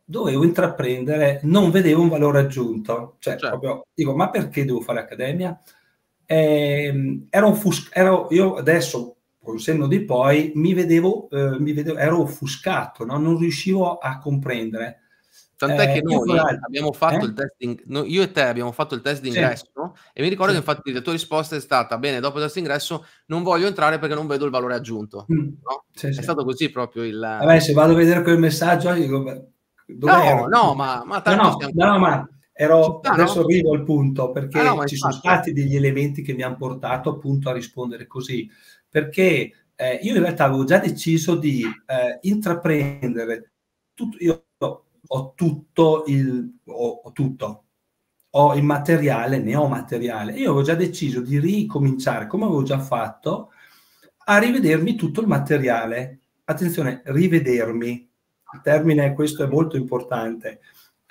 dovevo intraprendere, non vedevo un valore aggiunto. Cioè, certo. proprio, dico, ma perché devo fare accademia? Eh, ero, ero io adesso con senno di poi, mi vedevo, eh, mi vedevo ero offuscato, no? non riuscivo a comprendere. Tant'è eh, che noi abbiamo fatto eh? il test, in... no, io e te abbiamo fatto il test d'ingresso sì. e mi ricordo sì. che infatti la tua risposta è stata, bene, dopo il test d'ingresso non voglio entrare perché non vedo il valore aggiunto. Mm. No? Sì, è stato così proprio il... Vabbè, se vado a vedere quel messaggio, dico, no, no, ma, ma no, no, no, ma ero, sta, adesso arrivo al punto perché ah, ci sono stati degli elementi che mi hanno portato appunto a rispondere così perché eh, io in realtà avevo già deciso di eh, intraprendere tutto, io ho tutto il, ho, ho tutto, ho il materiale, ne ho materiale, io avevo già deciso di ricominciare come avevo già fatto a rivedermi tutto il materiale. Attenzione, rivedermi, il termine questo è molto importante,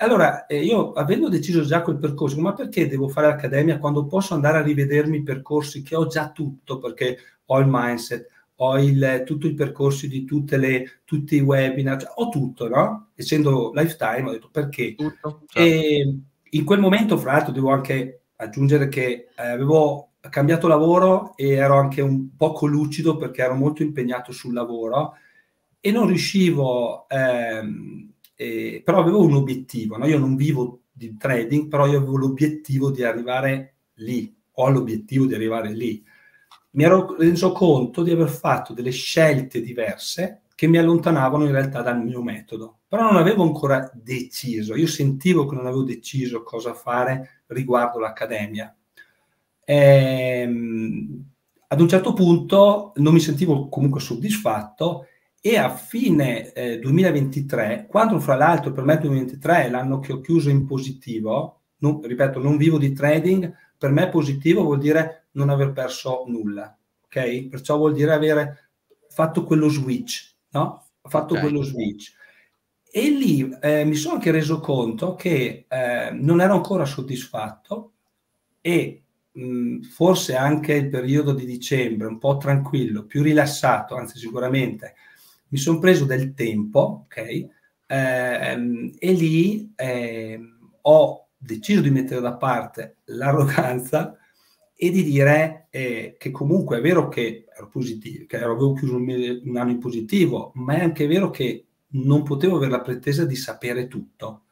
allora, eh, io avendo deciso già quel percorso, ma perché devo fare l'accademia quando posso andare a rivedermi i percorsi che ho già tutto, perché ho il mindset, ho il, tutto il percorso di le, tutti i webinar, cioè, ho tutto, no? Essendo lifetime, ho detto perché. Tutto, certo. E in quel momento, fra l'altro, devo anche aggiungere che eh, avevo cambiato lavoro e ero anche un poco lucido perché ero molto impegnato sul lavoro e non riuscivo... Ehm, eh, però avevo un obiettivo, no? io non vivo di trading, però io avevo l'obiettivo di arrivare lì, ho l'obiettivo di arrivare lì. Mi ero reso conto di aver fatto delle scelte diverse che mi allontanavano in realtà dal mio metodo, però non avevo ancora deciso, io sentivo che non avevo deciso cosa fare riguardo l'accademia. Ehm, ad un certo punto non mi sentivo comunque soddisfatto e a fine eh, 2023, quando fra l'altro per me 2023 è l'anno che ho chiuso in positivo, non, ripeto, non vivo di trading, per me positivo vuol dire non aver perso nulla, ok? Perciò vuol dire avere fatto quello switch, no? Fatto okay. quello switch. E lì eh, mi sono anche reso conto che eh, non ero ancora soddisfatto e mh, mm, forse anche il periodo di dicembre, un po' tranquillo, più rilassato, anzi sicuramente mi sono preso del tempo, ok? Ehm, e lì ehm, ho deciso di mettere da parte l'arroganza e di dire eh, che comunque è vero che ero positivo, che avevo chiuso un, un anno in positivo, ma è anche vero che non potevo avere la pretesa di sapere tutto.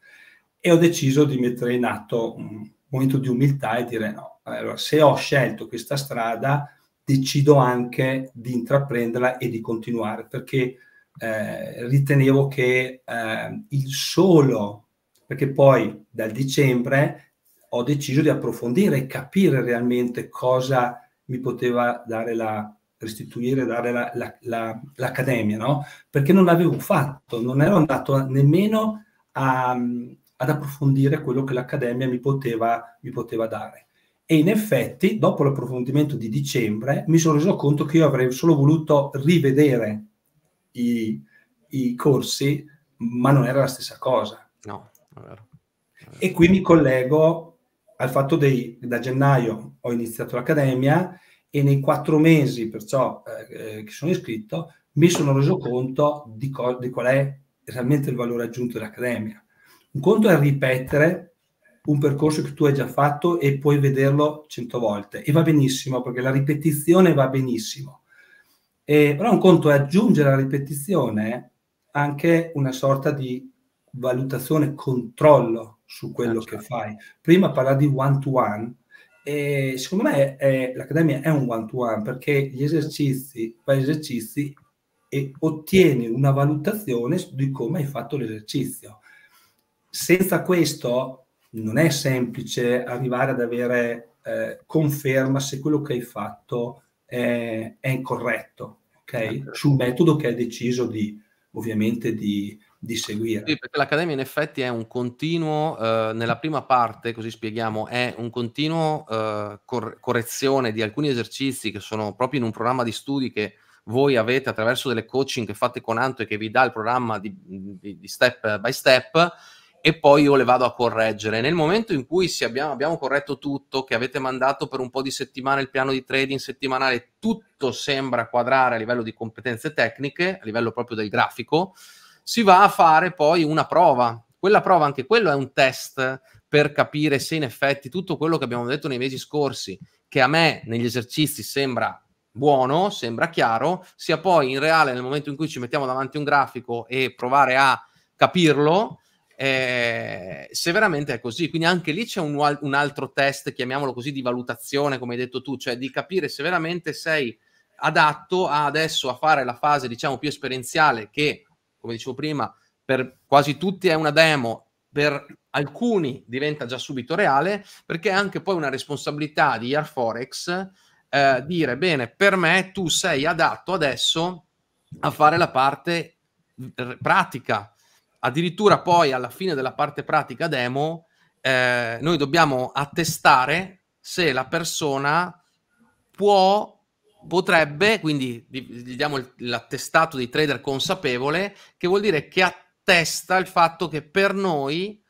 E ho deciso di mettere in atto un momento di umiltà e dire no, allora, se ho scelto questa strada, decido anche di intraprenderla e di continuare, perché eh, ritenevo che eh, il solo, perché poi dal dicembre ho deciso di approfondire e capire realmente cosa mi poteva dare la restituire, dare la, la, la, l'accademia, no? Perché non l'avevo fatto, non ero andato nemmeno a, ad approfondire quello che l'accademia mi poteva, mi poteva dare. E in effetti, dopo l'approfondimento di dicembre, mi sono reso conto che io avrei solo voluto rivedere i, i corsi, ma non era la stessa cosa. No, è vero. E qui mi collego al fatto che da gennaio ho iniziato l'accademia e nei quattro mesi perciò eh, che sono iscritto mi sono reso conto di, co- di qual è realmente il valore aggiunto dell'accademia. Un conto è ripetere un percorso che tu hai già fatto e puoi vederlo cento volte e va benissimo perché la ripetizione va benissimo, e, però un conto è aggiungere alla ripetizione anche una sorta di valutazione, controllo su quello ah, che certo. fai. Prima parlavi di one-to-one, e secondo me è, l'accademia è un one-to-one perché gli esercizi, fai esercizi e ottieni una valutazione di come hai fatto l'esercizio. Senza questo non è semplice arrivare ad avere eh, conferma se quello che hai fatto è, è incorretto okay? Eh, certo. sul metodo che è deciso di, ovviamente di, di seguire. Sì, perché l'Accademia in effetti è un continuo, eh, nella prima parte, così spieghiamo, è un continuo eh, cor- correzione di alcuni esercizi che sono proprio in un programma di studi che voi avete attraverso delle coaching che fate con Anto e che vi dà il programma di, di, di step by step e poi io le vado a correggere. Nel momento in cui abbiamo, abbiamo corretto tutto, che avete mandato per un po' di settimane il piano di trading settimanale, tutto sembra quadrare a livello di competenze tecniche, a livello proprio del grafico, si va a fare poi una prova. Quella prova, anche quello è un test per capire se in effetti tutto quello che abbiamo detto nei mesi scorsi, che a me negli esercizi sembra buono, sembra chiaro, sia poi in reale nel momento in cui ci mettiamo davanti un grafico e provare a capirlo, eh, se veramente è così, quindi anche lì c'è un, un, altro test, chiamiamolo così, di valutazione, come hai detto tu, cioè di capire se veramente sei adatto a adesso a fare la fase, diciamo, più esperienziale che, come dicevo prima, per quasi tutti è una demo, per alcuni diventa già subito reale, perché è anche poi una responsabilità di Airforex eh, dire, bene, per me tu sei adatto adesso a fare la parte pratica, addirittura poi alla fine della parte pratica demo, eh, noi dobbiamo attestare se la persona può potrebbe, quindi gli diamo l'attestato di trader consapevole, che vuol dire che attesta il fatto che per noi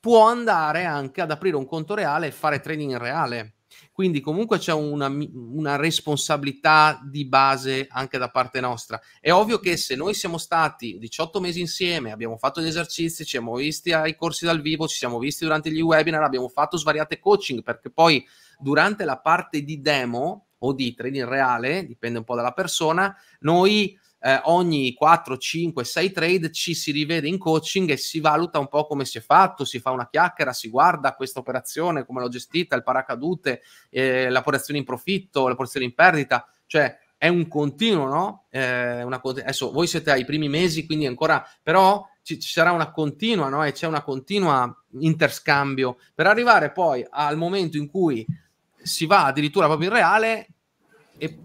può andare anche ad aprire un conto reale e fare trading reale. Quindi comunque c'è una, una responsabilità di base anche da parte nostra. È ovvio che se noi siamo stati 18 mesi insieme, abbiamo fatto gli esercizi, ci siamo visti ai corsi dal vivo, ci siamo visti durante gli webinar, abbiamo fatto svariate coaching, perché poi durante la parte di demo o di trading reale, dipende un po' dalla persona, noi eh, ogni 4, 5, 6 trade ci si rivede in coaching e si valuta un po' come si è fatto, si fa una chiacchiera, si guarda questa operazione, come l'ho gestita, il paracadute, eh, la porzione in profitto, la porzione in perdita, cioè è un continuo, no? Eh, una, adesso voi siete ai primi mesi, quindi ancora, però ci, ci sarà una continua, no? E c'è una continua interscambio per arrivare poi al momento in cui si va addirittura proprio in reale e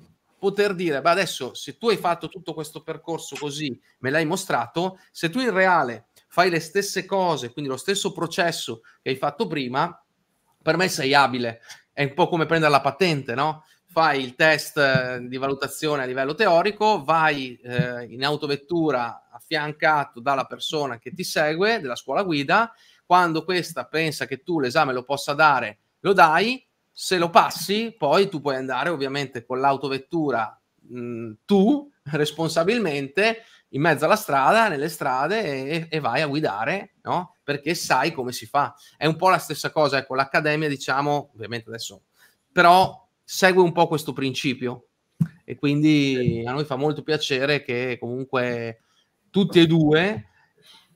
poter dire, beh adesso se tu hai fatto tutto questo percorso così, me l'hai mostrato, se tu in reale fai le stesse cose, quindi lo stesso processo che hai fatto prima, per me sei abile. È un po' come prendere la patente, no? Fai il test eh, di valutazione a livello teorico, vai eh, in autovettura affiancato dalla persona che ti segue, della scuola guida, quando questa pensa che tu l'esame lo possa dare, lo dai, se lo passi, poi tu puoi andare ovviamente con l'autovettura mh, tu responsabilmente in mezzo alla strada, nelle strade e, e, vai a guidare, no? Perché sai come si fa. È un po' la stessa cosa, ecco, l'accademia, diciamo, ovviamente adesso, però segue un po' questo principio e quindi a noi fa molto piacere che comunque tutti e due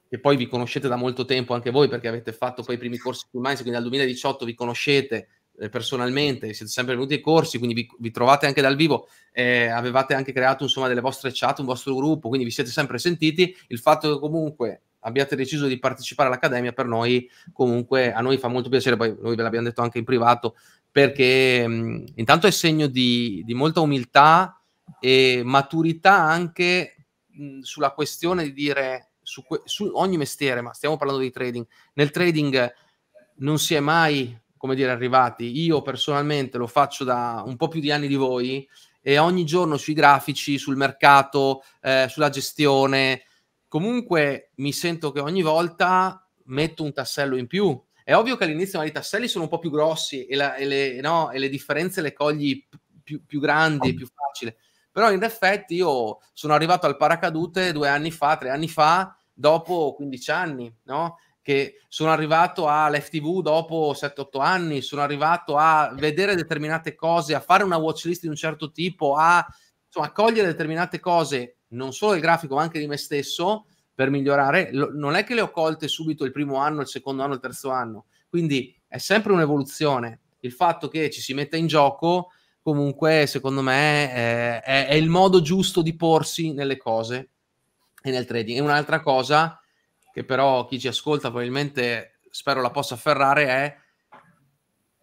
che poi vi conoscete da molto tempo anche voi perché avete fatto poi i primi corsi di Minds, quindi dal 2018 vi conoscete, eh, personalmente, siete sempre venuti ai corsi, quindi vi, vi trovate anche dal vivo, eh, avevate anche creato insomma delle vostre chat, un vostro gruppo, quindi vi siete sempre sentiti, il fatto che comunque abbiate deciso di partecipare all'Accademia per noi comunque, a noi fa molto piacere, poi noi ve l'abbiamo detto anche in privato, perché mh, mm, intanto è segno di, di, molta umiltà e maturità anche mh, mm, sulla questione di dire su, su ogni mestiere, ma stiamo parlando di trading, nel trading non si è mai come dire, arrivati. Io personalmente lo faccio da un po' più di anni di voi e ogni giorno sui grafici, sul mercato, eh, sulla gestione, comunque mi sento che ogni volta metto un tassello in più. È ovvio che all'inizio i tasselli sono un po' più grossi e, la, e, le, no, e le, differenze le cogli più, più grandi, più facile. Però in effetti io sono arrivato al paracadute due anni fa, tre anni fa, dopo 15 anni, no? che sono arrivato all'FTV dopo 7-8 anni, sono arrivato a vedere determinate cose, a fare una watchlist di un certo tipo, a, insomma, cogliere determinate cose, non solo del grafico ma anche di me stesso, per migliorare, non è che le ho colte subito il primo anno, il secondo anno, il terzo anno, quindi è sempre un'evoluzione. Il fatto che ci si metta in gioco, comunque, secondo me, è, è, è il modo giusto di porsi nelle cose e nel trading. E un'altra cosa che però chi ci ascolta probabilmente spero la possa afferrare, è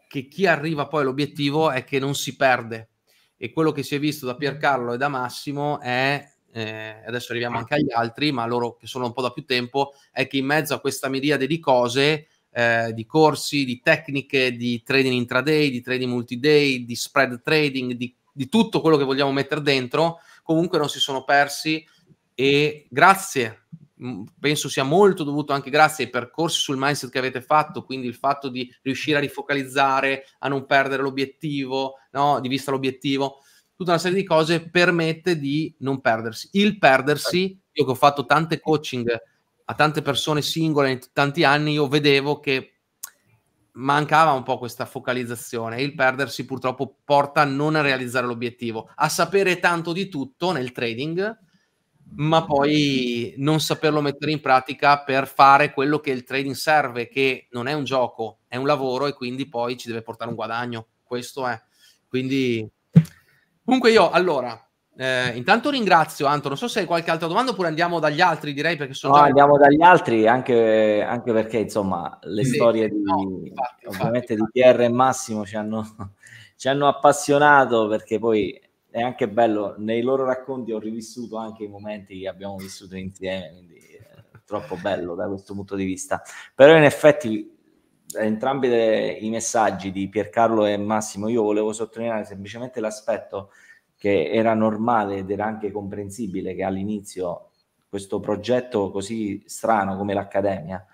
che chi arriva poi all'obiettivo è che non si perde. E quello che si è visto da Piercarlo e da Massimo è, eh, adesso arriviamo anche agli altri, ma loro che sono un po' da più tempo, è che in mezzo a questa miriade di cose, eh, di corsi, di tecniche, di trading intraday, di trading multiday, di spread trading, di, di tutto quello che vogliamo mettere dentro, comunque non si sono persi e grazie penso sia molto dovuto anche grazie ai percorsi sul mindset che avete fatto, quindi il fatto di riuscire a rifocalizzare, a non perdere l'obiettivo, no? di vista l'obiettivo, tutta una serie di cose permette di non perdersi. Il perdersi, io che ho fatto tante coaching a tante persone singole in tanti anni, io vedevo che mancava un po' questa focalizzazione. Il perdersi purtroppo porta a non realizzare l'obiettivo, a sapere tanto di tutto nel trading, ma poi non saperlo mettere in pratica per fare quello che il trading serve, che non è un gioco, è un lavoro e quindi poi ci deve portare un guadagno. Questo è. Quindi, comunque io, allora, eh, intanto ringrazio Anto, non so se hai qualche altra domanda oppure andiamo dagli altri, direi perché sono... No, già... andiamo dagli altri anche, anche perché insomma le sì, storie di, no, infatti, ovviamente infatti, di PR e Massimo ci hanno, ci hanno appassionato perché poi è anche bello, nei loro racconti ho rivissuto anche i momenti che abbiamo vissuto insieme, quindi è eh, troppo bello da questo punto di vista. Però in effetti entrambi le, i messaggi di Piercarlo e Massimo io volevo sottolineare semplicemente l'aspetto che era normale ed era anche comprensibile che all'inizio questo progetto così strano come l'Accademia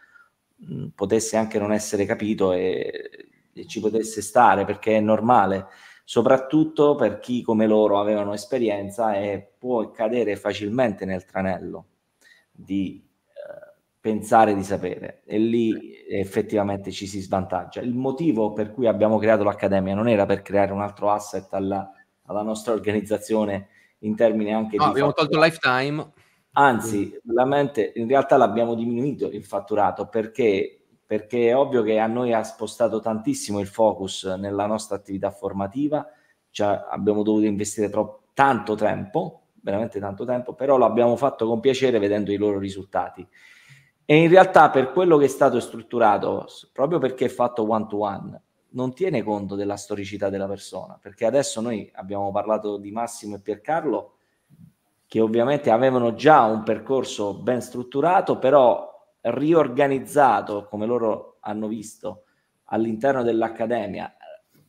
mh, potesse anche non essere capito e, e ci potesse stare perché è normale soprattutto per chi come loro avevano esperienza e può cadere facilmente nel tranello di eh, pensare di sapere e lì effettivamente ci si svantaggia. Il motivo per cui abbiamo creato l'Accademia non era per creare un altro asset alla, alla nostra organizzazione in termini anche no, di... Abbiamo fatturato. tolto lifetime. Anzi, veramente, in realtà l'abbiamo diminuito il fatturato perché perché è ovvio che a noi ha spostato tantissimo il focus nella nostra attività formativa, cioè abbiamo dovuto investire troppo, tanto tempo, veramente tanto tempo, però l'abbiamo fatto con piacere vedendo i loro risultati. E in realtà per quello che è stato strutturato, proprio perché è fatto one to one, non tiene conto della storicità della persona, perché adesso noi abbiamo parlato di Massimo e Piercarlo, che ovviamente avevano già un percorso ben strutturato, però riorganizzato, come loro hanno visto, all'interno dell'Accademia,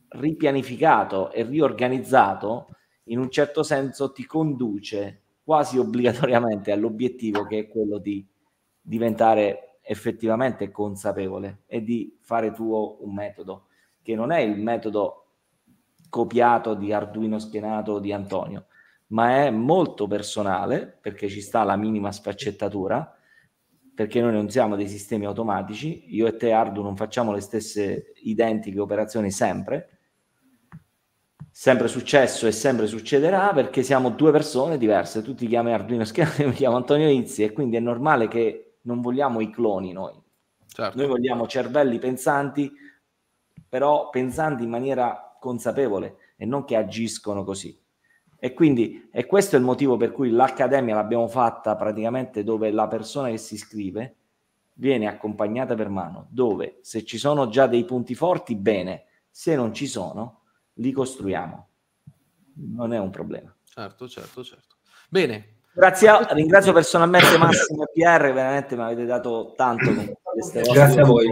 ripianificato e riorganizzato, in un certo senso ti conduce quasi obbligatoriamente all'obiettivo che è quello di diventare effettivamente consapevole e di fare tuo un metodo, che non è il metodo copiato di Arduino Schienato o di Antonio, ma è molto personale perché ci sta la minima sfaccettatura perché noi non siamo dei sistemi automatici, io e te Ardu non facciamo le stesse identiche operazioni sempre, sempre successo e sempre succederà perché siamo due persone diverse, tu ti chiami Arduino Schiavo, io mi chiamo Antonio Izzi e quindi è normale che non vogliamo i cloni noi, certo. noi vogliamo cervelli pensanti, però pensanti in maniera consapevole e non che agiscono così. E quindi e questo è il motivo per cui l'accademia l'abbiamo fatta praticamente dove la persona che si iscrive viene accompagnata per mano, dove se ci sono già dei punti forti, bene, se non ci sono, li costruiamo. Non è un problema. Certo, certo, certo. Bene. Grazie, ringrazio personalmente Massimo e PR, veramente mi avete dato tanto queste Grazie a voi.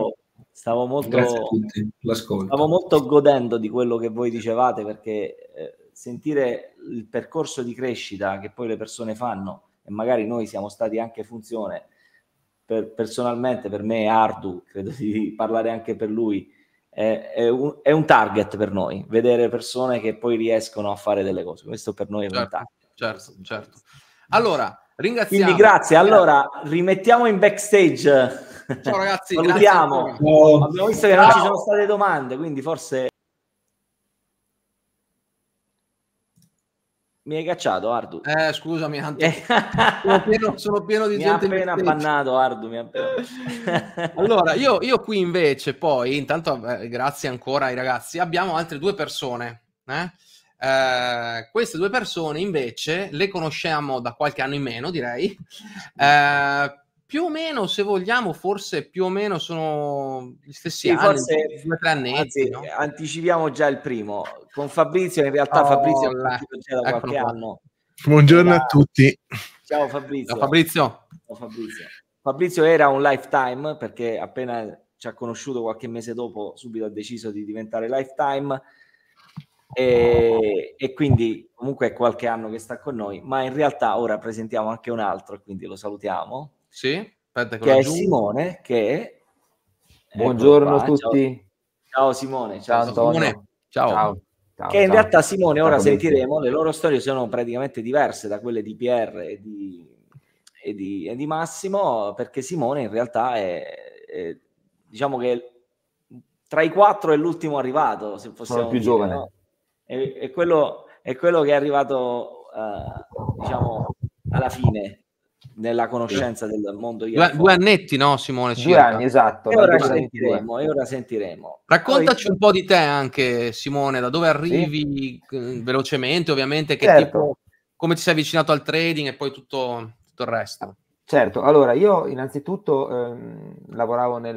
Stavo molto, a tutti, l'ascolto. stavo molto godendo di quello che voi dicevate perché eh, sentire il percorso di crescita che poi le persone fanno e magari noi siamo stati anche funzione per, personalmente per me è arduo credo di parlare anche per lui è, è, un, è, un, target per noi vedere persone che poi riescono a fare delle cose questo per noi è certo, un target certo certo allora ringraziamo quindi grazie allora rimettiamo in backstage ciao ragazzi salutiamo abbiamo visto che non ci sono state domande quindi forse Mi hai cacciato, Ardu. Eh, scusami, Anto. sono, pieno, sono pieno di mi gente. Mi ha appena appannato Ardu. Mi appena... allora, io, io, qui invece, poi, intanto, eh, grazie ancora ai ragazzi, abbiamo altre due persone. Eh? Eh, queste due persone, invece, le conosciamo da qualche anno in meno, direi. Eh, più o meno, se vogliamo, forse più o meno sono gli stessi sì, anni, forse, due tre annetti, no? Anticipiamo già il primo con Fabrizio. In realtà, oh, Fabrizio là, è da qualche qua. anno. Buongiorno era... a tutti. Ciao Fabrizio. Ciao Fabrizio. Ciao Fabrizio. Fabrizio era un lifetime perché appena ci ha conosciuto qualche mese dopo, subito ha deciso di diventare lifetime. E, e, quindi comunque è qualche anno che sta con noi, ma in realtà ora presentiamo anche un altro, quindi lo salutiamo. Sì, aspetta che, che è Simone, che... Ecco Buongiorno a tutti. Ciao. ciao Simone, ciao, ciao Antonio. Simone. Ciao. ciao. Ciao, che in ciao. realtà Simone ora sentiremo le loro storie sono praticamente diverse da quelle di Pierre e di, e di, e di Massimo perché Simone in realtà è, è, diciamo che tra i quattro è l'ultimo arrivato se possiamo sono più dire, giovane no? è, è, quello, è quello che è arrivato uh, diciamo alla fine nella conoscenza sì. del mondo UFO. Due, annetti, no Simone? Circa. Due anni, esatto. E ora, sentiremo, e ora sentiremo. Raccontaci Poi... un po' di te anche Simone, da dove arrivi sì. Eh, velocemente ovviamente, che certo. tipo, come ti sei avvicinato al trading e poi tutto, tutto il resto. Certo, allora io innanzitutto ehm, lavoravo nel,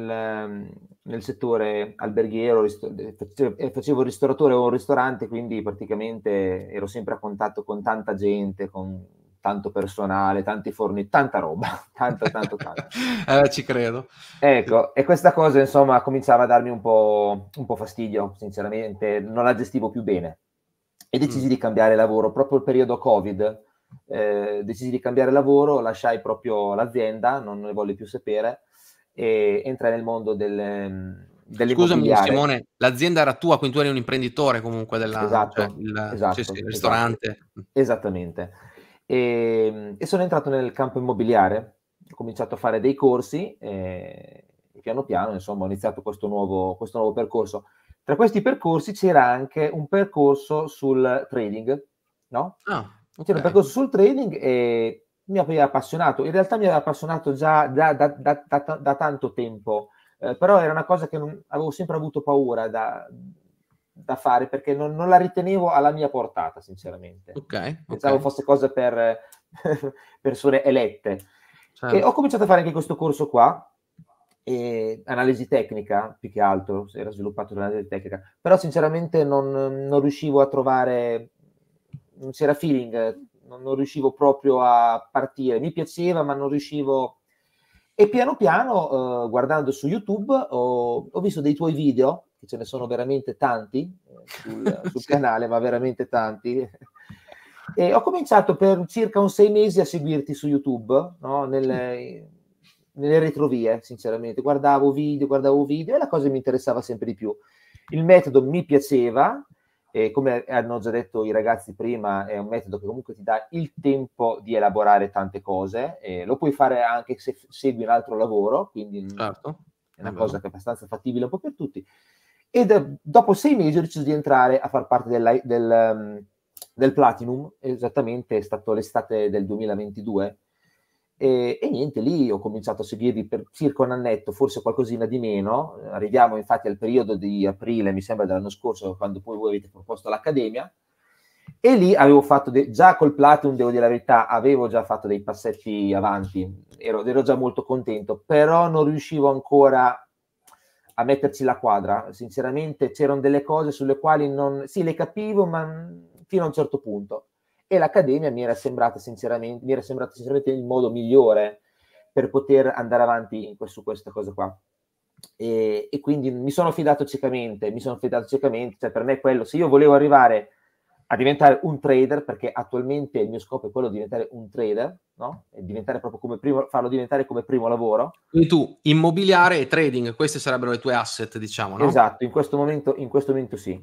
nel, settore alberghiero e facevo eh, ristoratore o un ristorante, quindi praticamente ero sempre a contatto con tanta gente, con tanto personale, tanti forni, tanta roba, tanta, tanto, tanto. eh, ci credo. Ecco, e questa cosa, insomma, cominciava a darmi un po', un po fastidio, sinceramente, non la gestivo più bene. E decisi mm. di cambiare lavoro, proprio il periodo Covid, eh, decisi di cambiare lavoro, lasciai proprio l'azienda, non ne volle più sapere, e entrai nel mondo del... Mm, Scusami Simone, l'azienda era tua, quindi tu eri un imprenditore comunque della, esatto, cioè, il, esatto, cioè, il esatto, ristorante. Esattamente e, ehm, e, sono entrato nel campo immobiliare, ho cominciato a fare dei corsi eh, e piano piano insomma, ho iniziato questo nuovo, questo nuovo percorso. Tra questi percorsi c'era anche un percorso sul trading, no? Ah, okay. C'era un percorso sul trading e mi aveva appassionato. In realtà mi aveva appassionato già da, da, da, da tanto tempo, eh, però era una cosa che non, avevo sempre avuto paura da, da fare perché non, non, la ritenevo alla mia portata, sinceramente. Okay, Pensavo okay. fosse cosa per persone elette. Certo. E ho cominciato a fare anche questo corso qua, analisi tecnica, più che altro, era sviluppato l'analisi tecnica, però sinceramente non, non, riuscivo a trovare, non c'era feeling, non, non riuscivo proprio a partire. Mi piaceva, ma non riuscivo... E piano piano, eh, guardando su YouTube, ho, ho visto dei tuoi video che ce ne sono veramente tanti eh, sul, sul canale, ma veramente tanti. E ho cominciato per circa un sei mesi a seguirti su YouTube, no? nelle, eh, nelle retrovie, sinceramente. Guardavo video, guardavo video e la cosa mi interessava sempre di più. Il metodo mi piaceva, e come hanno già detto i ragazzi prima, è un metodo che comunque ti dà il tempo di elaborare tante cose. lo puoi fare anche se segui un altro lavoro, quindi certo, è una è cosa che è abbastanza fattibile un po' per tutti e da, dopo sei mesi ho deciso di entrare a far parte del, del, ehm, del Platinum, esattamente è stato l'estate del 2022. E, e, niente, lì ho cominciato a seguirvi per circa un annetto, forse qualcosina di meno. Arriviamo infatti al periodo di aprile, mi sembra, dell'anno scorso, quando poi voi avete proposto l'Accademia. E lì avevo fatto, de- già col Platinum, devo dire la verità, avevo già fatto dei passetti avanti, ero, ero già molto contento, però non riuscivo ancora a metterci la quadra. Sinceramente c'erano delle cose sulle quali non... Sì, le capivo, ma fino a un certo punto. E l'Accademia mi era sembrata sinceramente, mi era sembrato sinceramente il modo migliore per poter andare avanti su questa cosa qua. E, e, quindi mi sono fidato ciecamente, mi sono fidato ciecamente, cioè per me quello, se io volevo arrivare a diventare un trader, perché attualmente il mio scopo è quello di diventare un trader, no? E diventare proprio come primo, farlo diventare come primo lavoro. Quindi tu, immobiliare e trading, queste sarebbero le tue asset, diciamo, no? Esatto, in questo momento, in questo momento sì.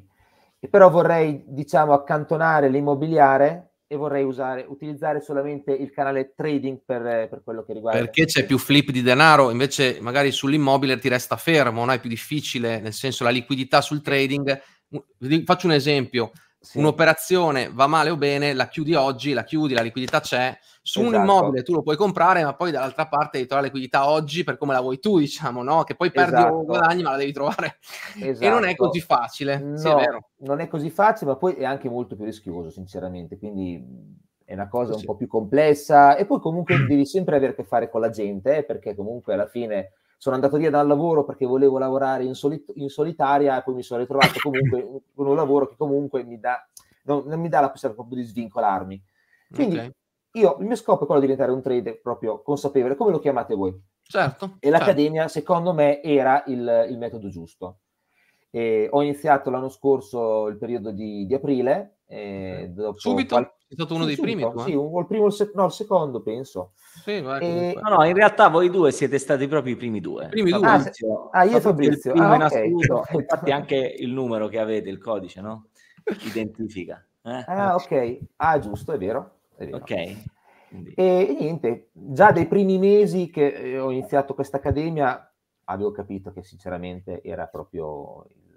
E però vorrei, diciamo, accantonare l'immobiliare e vorrei usare, utilizzare solamente il canale trading per, per, quello che riguarda. Perché c'è più flip di denaro, invece magari sull'immobile ti resta fermo, no? è più difficile, nel senso la liquidità sul trading. Faccio un esempio, sì. un'operazione va male o bene, la chiudi oggi, la chiudi, la liquidità c'è, su esatto. un immobile tu lo puoi comprare, ma poi dall'altra parte devi trovare la liquidità oggi per come la vuoi tu, diciamo, no? Che poi perdi esatto. o guadagni, ma la devi trovare. Esatto. E non è esatto. così facile, no, sì, è Non è così facile, ma poi è anche molto più rischioso, sinceramente, quindi è una cosa sì. un po' più complessa e poi comunque devi sempre avere a che fare con la gente, eh, perché comunque alla fine sono andato via dal lavoro perché volevo lavorare in, solit- in solitaria e poi mi sono ritrovato comunque con un lavoro che comunque mi dà, non, non, mi dà la possibilità proprio di svincolarmi. Quindi okay. io, il mio scopo è quello di diventare un trader proprio consapevole, come lo chiamate voi. Certo. E certo. l'accademia, certo. secondo me, era il, il metodo giusto. E ho iniziato l'anno scorso il periodo di, di aprile, eh, subito? Qual... È stato uno sì, dei primi? Eh? Sì, un, il primo, no, il secondo penso. Sì, eh, e... No, no, in realtà voi due siete stati proprio i primi due. I Primi due. Ah, se... ah, io Fabrizio. Ah, in okay. assoluto, infatti anche il numero che avete, il codice, no? Identifica. Eh? Ah, ok. Ah, giusto, è vero. È vero. Ok. Quindi. E niente, già dai primi mesi che eh, ho iniziato questa accademia avevo capito che sinceramente era proprio il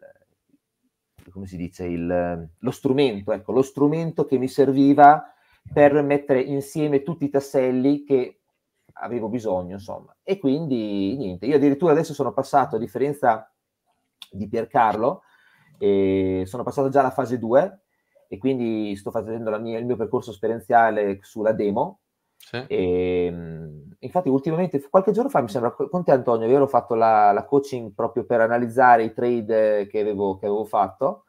come si dice, il, lo strumento, ecco, lo strumento che mi serviva per mettere insieme tutti i tasselli che avevo bisogno, insomma. E quindi niente, io addirittura adesso sono passato, a differenza di Piercarlo, sono passato già alla fase 2 e quindi sto facendo mia, il mio percorso esperienziale sulla demo. Sì. E, ehm, infatti ultimamente, qualche giorno fa mi sembra, con te Antonio, io ho fatto la, la, coaching proprio per analizzare i trade che avevo, che avevo fatto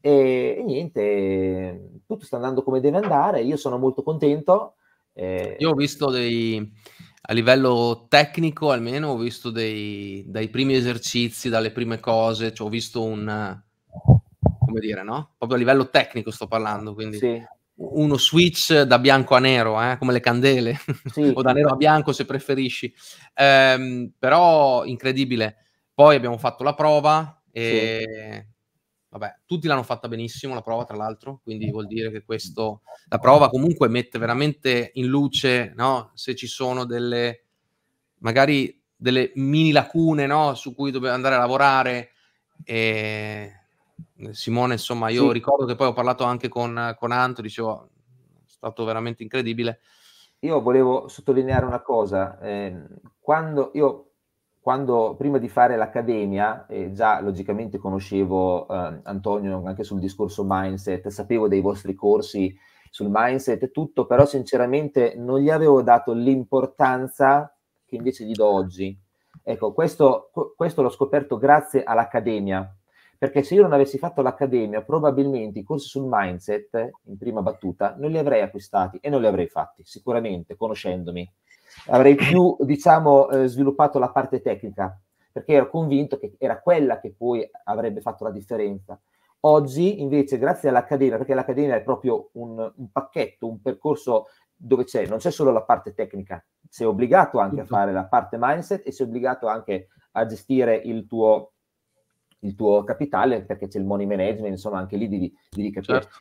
e, e, niente, tutto sta andando come deve andare, io sono molto contento. Eh. Io ho visto dei, a livello tecnico almeno, ho visto dei, dai primi esercizi, dalle prime cose, cioè ho visto un, come dire, no? Proprio a livello tecnico sto parlando, quindi... Sì uno switch da bianco a nero, eh, come le candele, sì. o da nero a bianco se preferisci. Ehm, però incredibile. Poi abbiamo fatto la prova e sì. vabbè, tutti l'hanno fatta benissimo la prova, tra l'altro, quindi vuol dire che questo la prova comunque mette veramente in luce, no, se ci sono delle magari delle mini lacune, no, su cui dobbiamo andare a lavorare e eh, Simone, insomma, io sì. ricordo che poi ho parlato anche con, con Anto, dicevo, è stato veramente incredibile. Io volevo sottolineare una cosa, eh, quando io quando prima di fare l'accademia, eh, già logicamente conoscevo eh, Antonio anche sul discorso mindset, sapevo dei vostri corsi sul mindset e tutto, però sinceramente non gli avevo dato l'importanza che invece gli do oggi. Ecco, questo, questo l'ho scoperto grazie all'accademia, perché se io non avessi fatto l'accademia, probabilmente i corsi sul mindset, in prima battuta, non li avrei acquistati e non li avrei fatti, sicuramente, conoscendomi. Avrei più, diciamo, eh, sviluppato la parte tecnica, perché ero convinto che era quella che poi avrebbe fatto la differenza. Oggi, invece, grazie all'Accademia, perché l'Accademia è proprio un, un pacchetto, un percorso dove c'è, non c'è solo la parte tecnica, sei obbligato anche a fare la parte mindset e sei obbligato anche a gestire il tuo il tuo capitale perché c'è il money management, insomma anche lì devi, devi capire. Certo.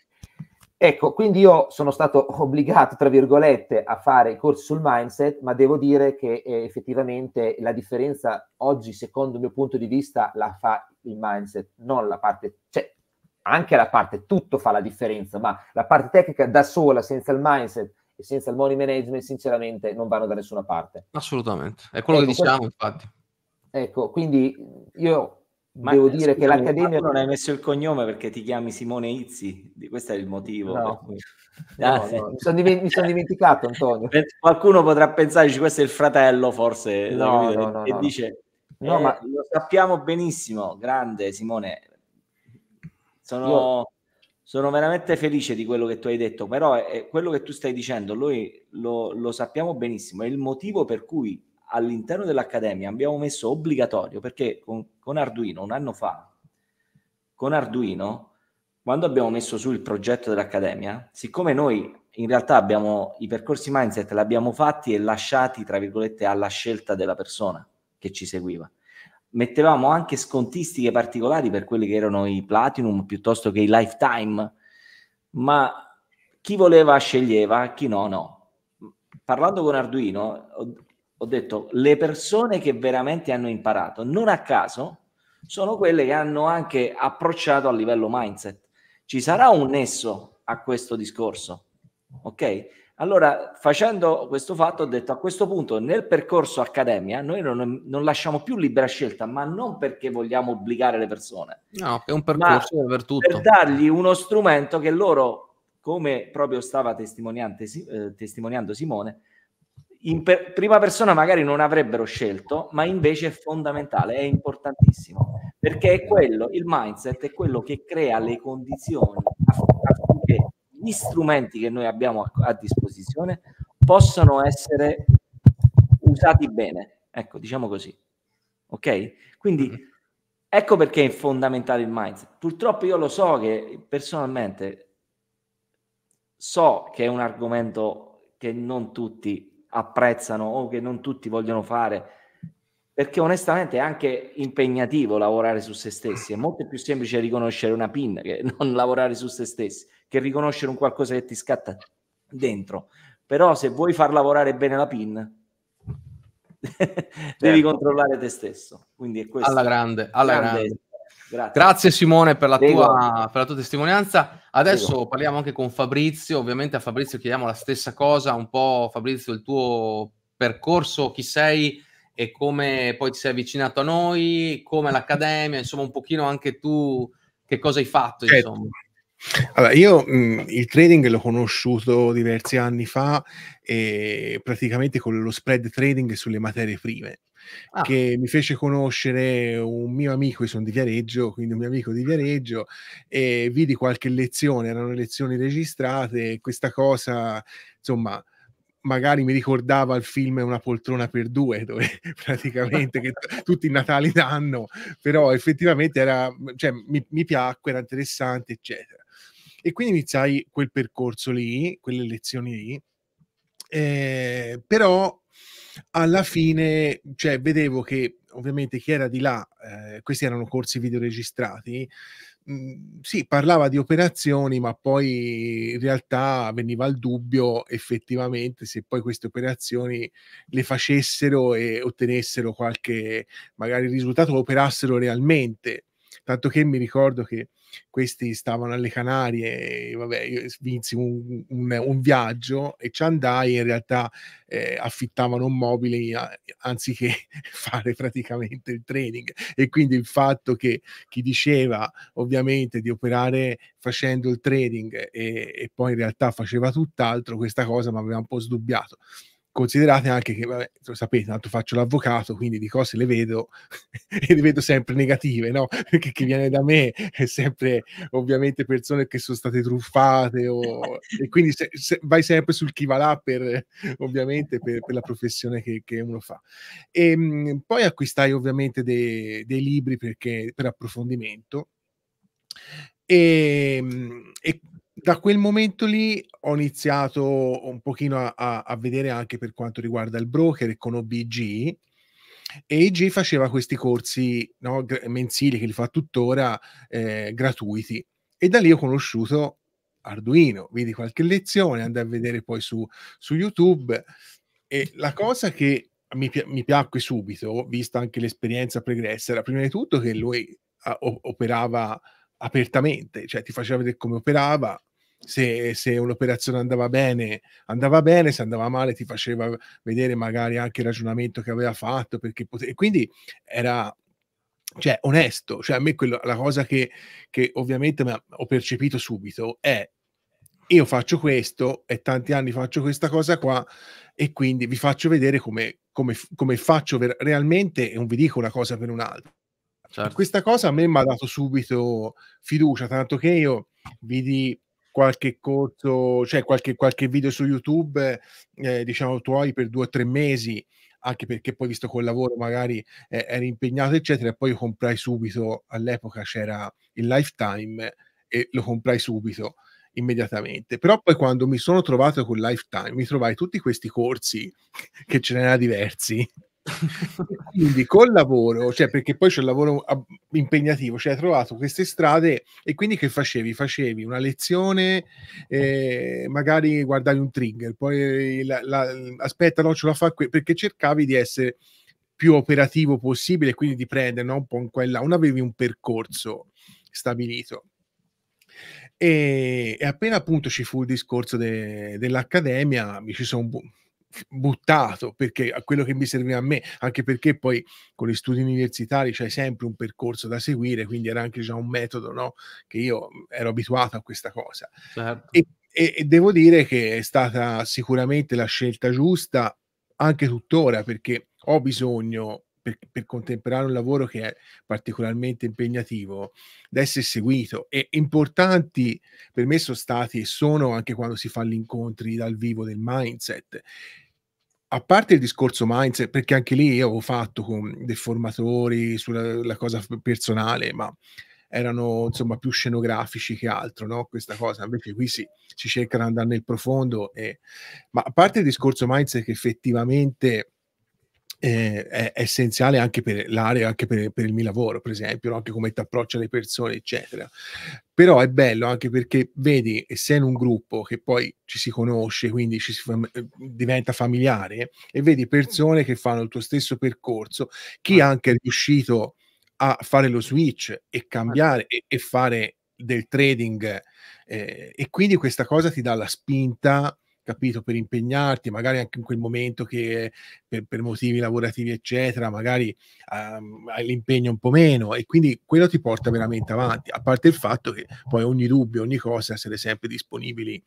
Ecco, quindi io sono stato obbligato, tra virgolette, a fare i corsi sul mindset, ma devo dire che eh, effettivamente la differenza oggi, secondo il mio punto di vista, la fa il mindset, non la parte, cioè anche la parte, tutto fa la differenza, ma la parte tecnica da sola, senza il mindset e senza il money management, sinceramente non vanno da nessuna parte. Assolutamente, è quello ecco, che diciamo, questo... infatti. Ecco, quindi io ma devo eh, dire scusami, che l'Accademia... Non hai messo il cognome perché ti chiami Simone Izzi, questo è il motivo. No, no, ah, no. Mi, sono diment- mi, dimenticato Antonio. Qualcuno potrà pensare, dice, questo è il fratello forse, no, e, dice, no, eh, ma... lo sappiamo benissimo, grande Simone, sono, Io... sono, veramente felice di quello che tu hai detto, però è, eh, quello che tu stai dicendo, noi lo, lo sappiamo benissimo, è il motivo per cui all'interno dell'Accademia abbiamo messo obbligatorio, perché con, con Arduino un anno fa, con Arduino, quando abbiamo messo su il progetto dell'Accademia, siccome noi in realtà abbiamo i percorsi mindset li abbiamo fatti e lasciati, tra virgolette, alla scelta della persona che ci seguiva. Mettevamo anche scontistiche particolari per quelli che erano i platinum piuttosto che i lifetime, ma chi voleva sceglieva, chi no, no. Parlando con Arduino, ho detto, le persone che veramente hanno imparato, non a caso, sono quelle che hanno anche approcciato a livello mindset. Ci sarà un nesso a questo discorso, ok? Allora, facendo questo fatto, ho detto a questo punto nel percorso accademia noi non, non lasciamo più libera scelta, ma non perché vogliamo obbligare le persone. No, è un percorso per tutto. Per dargli uno strumento che loro, come proprio stava testimoniando, eh, testimoniando Simone, in per- prima persona magari non avrebbero scelto, ma invece è fondamentale, è importantissimo, perché è quello, il mindset è quello che crea le condizioni affinché gli strumenti che noi abbiamo a, a disposizione possano essere usati bene, ecco, diciamo così. Ok? Quindi mm-hmm. ecco perché è fondamentale il mindset. Purtroppo io lo so che personalmente so che è un argomento che non tutti apprezzano o che non tutti vogliono fare, perché onestamente è anche impegnativo lavorare su se stessi, è molto più semplice riconoscere una pin che non lavorare su se stessi, che riconoscere un qualcosa che ti scatta dentro. Però se vuoi far lavorare bene la pin, devi certo. controllare te stesso. Quindi è questo. Alla grande, alla grande. grande Grazie. Grazie Simone per la, tua, per la, tua, testimonianza. Adesso Prego. parliamo anche con Fabrizio, ovviamente a Fabrizio chiediamo la stessa cosa, un po' Fabrizio il tuo percorso, chi sei e come poi ti sei avvicinato a noi, come l'accademia, insomma un pochino anche tu che cosa hai fatto. Certo. Insomma. Allora, io mh, mm, il trading l'ho conosciuto diversi anni fa, eh, praticamente con lo spread trading sulle materie prime ah. che mi fece conoscere un mio amico, io sono di Viareggio, quindi un mio amico di ah. Viareggio, e vidi qualche lezione, erano lezioni registrate, questa cosa, insomma, magari mi ricordava il film Una poltrona per due, dove praticamente che t- tutti i Natali danno, però effettivamente era, cioè, mi, mi piacque, era interessante, eccetera. E quindi iniziai quel percorso lì, quelle lezioni lì, eh, però alla fine cioè, vedevo che ovviamente chi era di là, eh, questi erano corsi videoregistrati, mh, mm, sì, parlava di operazioni, ma poi in realtà veniva il dubbio effettivamente se poi queste operazioni le facessero e ottenessero qualche magari risultato, operassero realmente tanto che mi ricordo che questi stavano alle Canarie, e, vabbè, io vinsi un, un, un viaggio e ci andai, in realtà eh, affittavano un mobile a, anziché fare praticamente il training e quindi il fatto che chi diceva ovviamente di operare facendo il trading e, e poi in realtà faceva tutt'altro, questa cosa mi aveva un po' sdubbiato. Considerate anche che, vabbè, lo sapete, tanto faccio l'avvocato, quindi di cose le vedo e le vedo sempre negative, no? Perché chi viene da me è sempre ovviamente persone che sono state truffate o... e quindi se, se, vai sempre sul chi va là per, ovviamente per, per la professione che, che, uno fa. E, ehm, mh, poi acquistai ovviamente dei, dei libri perché, per approfondimento ehm, e, e, da quel momento lì ho iniziato un pochino a, a, a, vedere anche per quanto riguarda il broker con OBG e IG faceva questi corsi no, mensili che li fa tuttora eh, gratuiti e da lì ho conosciuto Arduino, vedi qualche lezione, andai a vedere poi su, su YouTube e la cosa che mi, mi piacque subito, vista anche l'esperienza pregressa, era prima di tutto che lui a, ah, operava apertamente, cioè ti faceva vedere come operava, se, se un'operazione andava bene, andava bene, se andava male ti faceva vedere magari anche il ragionamento che aveva fatto, perché pote- quindi era cioè, onesto, cioè a me quello, la cosa che, che ovviamente ho percepito subito è io faccio questo e tanti anni faccio questa cosa qua e quindi vi faccio vedere come, come, come faccio ver- realmente e non vi dico una cosa per un'altra. Certo. Questa cosa a me mi ha dato subito fiducia, tanto che io vidi qualche corso, cioè qualche, qualche video su YouTube, eh, diciamo, tuoi per due o tre mesi, anche perché poi visto col lavoro magari eh, eri impegnato, eccetera, e poi comprai subito, all'epoca c'era il lifetime e lo comprai subito immediatamente. Però poi quando mi sono trovato con Lifetime, mi trovai tutti questi corsi che ce n'erano diversi quindi col lavoro, cioè perché poi c'è il lavoro ah, impegnativo, cioè hai trovato queste strade e quindi che facevi? Facevi una lezione, eh, magari guardavi un trigger, poi eh, la, la, aspetta, no, ce la fa qui, perché cercavi di essere più operativo possibile, quindi di prendere no, un po' in quella, non avevi un percorso stabilito. E, e appena appunto ci fu il discorso de, dell'accademia, mi ci sono buttato perché a quello che mi serviva a me, anche perché poi con gli studi universitari c'è sempre un percorso da seguire, quindi era anche già un metodo no? che io mhmm, ero abituato a questa cosa. Certo. E, e, e devo dire che è stata sicuramente la scelta giusta anche tuttora perché ho bisogno per, per, contemperare un lavoro che è particolarmente impegnativo da essere seguito e importanti per me sono stati e sono anche quando si fa gli incontri dal vivo del mindset a parte il discorso mindset, perché anche lì io avevo fatto con dei formatori sulla cosa personale, ma erano insomma più scenografici che altro, no? Questa cosa, invece qui si, si cerca di andare nel profondo. E... Ma a parte il discorso mindset che effettivamente eh, è, è, essenziale anche per l'area, anche per, per, il mio lavoro, per esempio, no? anche come ti approccia le persone, eccetera. Però è bello anche perché vedi, e sei in un gruppo che poi ci si conosce, quindi ci si fam eh, diventa familiare, e vedi persone che fanno il tuo stesso percorso, chi certo. anche è riuscito a fare lo switch e certo. cambiare e, e fare del trading. Eh, e quindi questa cosa ti dà la spinta capito, per impegnarti, magari anche in quel momento che per, per motivi lavorativi, eccetera, magari um, hai l'impegno un po' meno e quindi quello ti porta veramente avanti, a parte il fatto che poi ogni dubbio, ogni cosa, essere sempre disponibili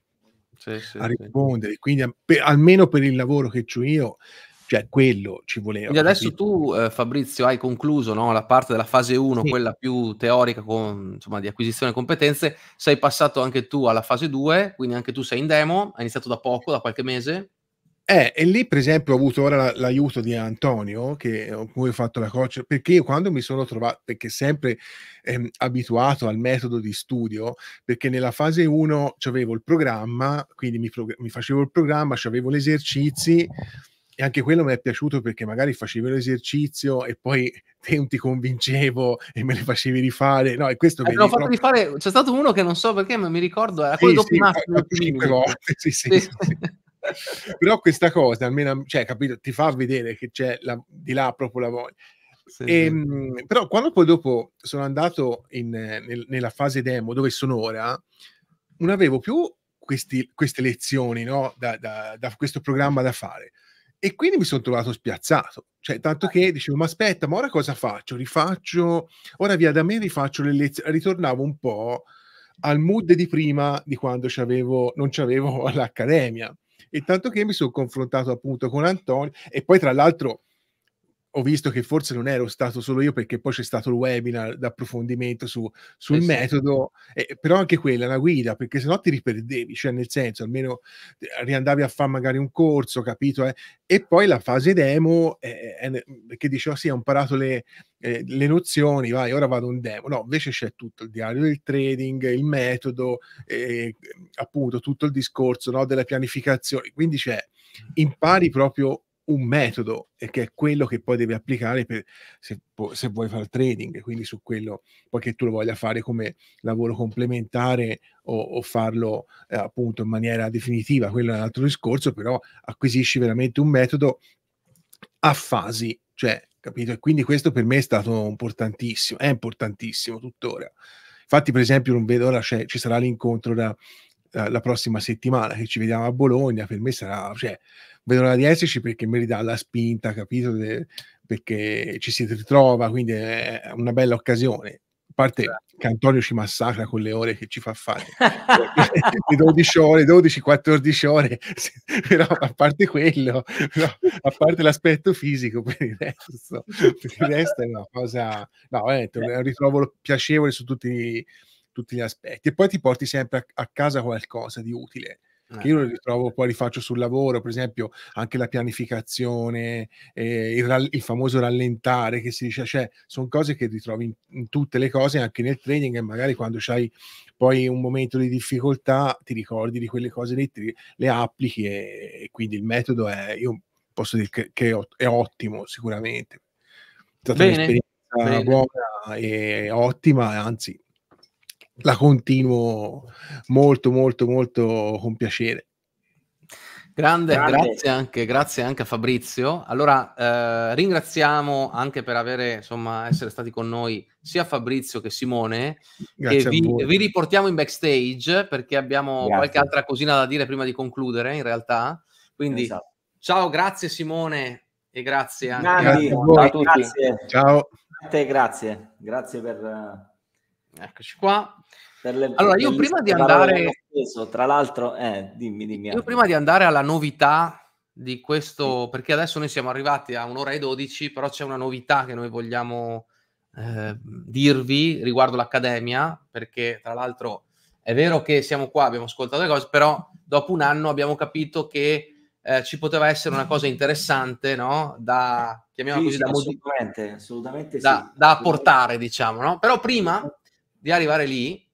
sì, sì, a rispondere. Quindi per, almeno per il lavoro che ho io, cioè, quello ci voleva. Quindi adesso capito? tu, eh, Fabrizio, hai concluso no? la parte della fase 1, sì. quella più teorica con, insomma, di acquisizione di competenze. Sei passato anche tu alla fase 2, quindi anche tu sei in demo, hai iniziato da poco, da qualche mese. Eh, e lì per esempio ho avuto ora l'aiuto di Antonio, che ho ho fatto la coach, perché io quando mi sono trovato, perché sempre ehm, abituato al metodo di studio, perché nella fase 1 avevo il programma, quindi mi, prog- mi facevo il programma, avevo gli esercizi, anche quello mi è piaciuto perché magari facevi l'esercizio e poi te non ti convincevo e me le facevi rifare. No, è questo eh, che... L'ho fatto proprio... rifare, c'è stato uno che non so perché, ma mi ricordo, era quello sì, dopo sì, eh, eh, Cinque volte, sì, sì. sì. Però questa cosa, almeno, cioè, capito, ti fa vedere che c'è la, di là proprio la voglia. Sì, e, sì. Ehm, però quando poi dopo sono andato in, nel, nella fase demo dove sono ora, non avevo più questi, queste lezioni no? da, da, da questo programma da fare e quindi mi sono trovato spiazzato, cioè tanto che certo. dicevo, ma aspetta, ma ora cosa faccio? Rifaccio, ora via da me rifaccio le lezioni, ritornavo un po' al mood di prima di quando c'avevo, non c'avevo all'accademia. E tanto che mi sono confrontato appunto con Antonio e poi tra l'altro ho visto che forse non ero stato solo io perché poi c'è stato il webinar d'approfondimento su, sul esatto. metodo, eh, però anche quella è una guida perché sennò ti riperdevi, cioè nel senso almeno eh, riandavi a fare magari un corso, capito? Eh? E poi la fase demo, è, eh, perché mhmm, dicevo oh, sì, ho imparato le, le, nozioni, vai, ora vado un demo, no, invece c'è tutto il diario del trading, il metodo, appunto tutto il discorso no, della pianificazione, quindi c'è impari proprio un metodo e che è quello che poi devi applicare per, se, se, vuoi fare trading, quindi su quello poi che tu lo voglia fare come lavoro complementare o, o farlo eh, appunto in maniera definitiva, quello è un altro discorso, però acquisisci veramente un metodo a fasi, cioè capito? E quindi questo per me è stato importantissimo, è importantissimo tuttora. Infatti, per esempio, non vedo ora cioè, ci sarà l'incontro da, eh, la prossima settimana che ci vediamo a Bologna, per me sarà, cioè, vedo la di esserci perché mi ridà la spinta, capito? De, perché ci si ritrova, quindi è una bella occasione. A parte sì. Certo. che Antonio ci massacra con le ore che ci fa fare, le 12 ore, 12, 14 ore, però a parte quello, però, a parte l'aspetto fisico, per il resto, per il resto è una cosa, no, è un eh. ritrovo piacevole su tutti i tutti gli aspetti. E poi ti porti sempre a, a casa qualcosa di utile che io lo eh. ritrovo, poi rifaccio sul lavoro, per esempio anche la pianificazione, eh, il, rall- il, famoso rallentare che si dice, cioè sono cose che ritrovi in, in, tutte le cose, anche nel training e magari quando c'hai poi un momento di difficoltà ti ricordi di quelle cose lì, ti, le applichi e, e, quindi il metodo è, io posso dire che, che è ottimo sicuramente. È stata bene, un'esperienza bene. buona e ottima, anzi la continuo molto molto molto con piacere. Grande, Grande. Grazie, anche, grazie, anche, a Fabrizio. Allora eh, ringraziamo anche per avere, insomma, essere stati con noi sia Fabrizio che Simone. Grazie che vi, vi, riportiamo in backstage perché abbiamo grazie. qualche altra cosina da dire prima di concludere, in realtà. Quindi esatto. ciao, grazie Simone e grazie anche grazie a, a, tutti. Grazie. Ciao. A te, grazie, grazie per... Eh, Eccoci qua. Le, allora, io prima di andare... Speso, tra l'altro, eh, dimmi, dimmi. Io prima di andare alla novità di questo, perché adesso noi siamo arrivati a un'ora e dodici, però c'è una novità che noi vogliamo eh, dirvi riguardo l'Accademia, perché tra l'altro è vero che siamo qua, abbiamo ascoltato le cose, però dopo un anno abbiamo capito che eh, ci poteva essere una cosa interessante, no? Da, chiamiamola sì, così, da, assolutamente, assolutamente da, sì. da apportare, diciamo, no? Però prima di arrivare lì,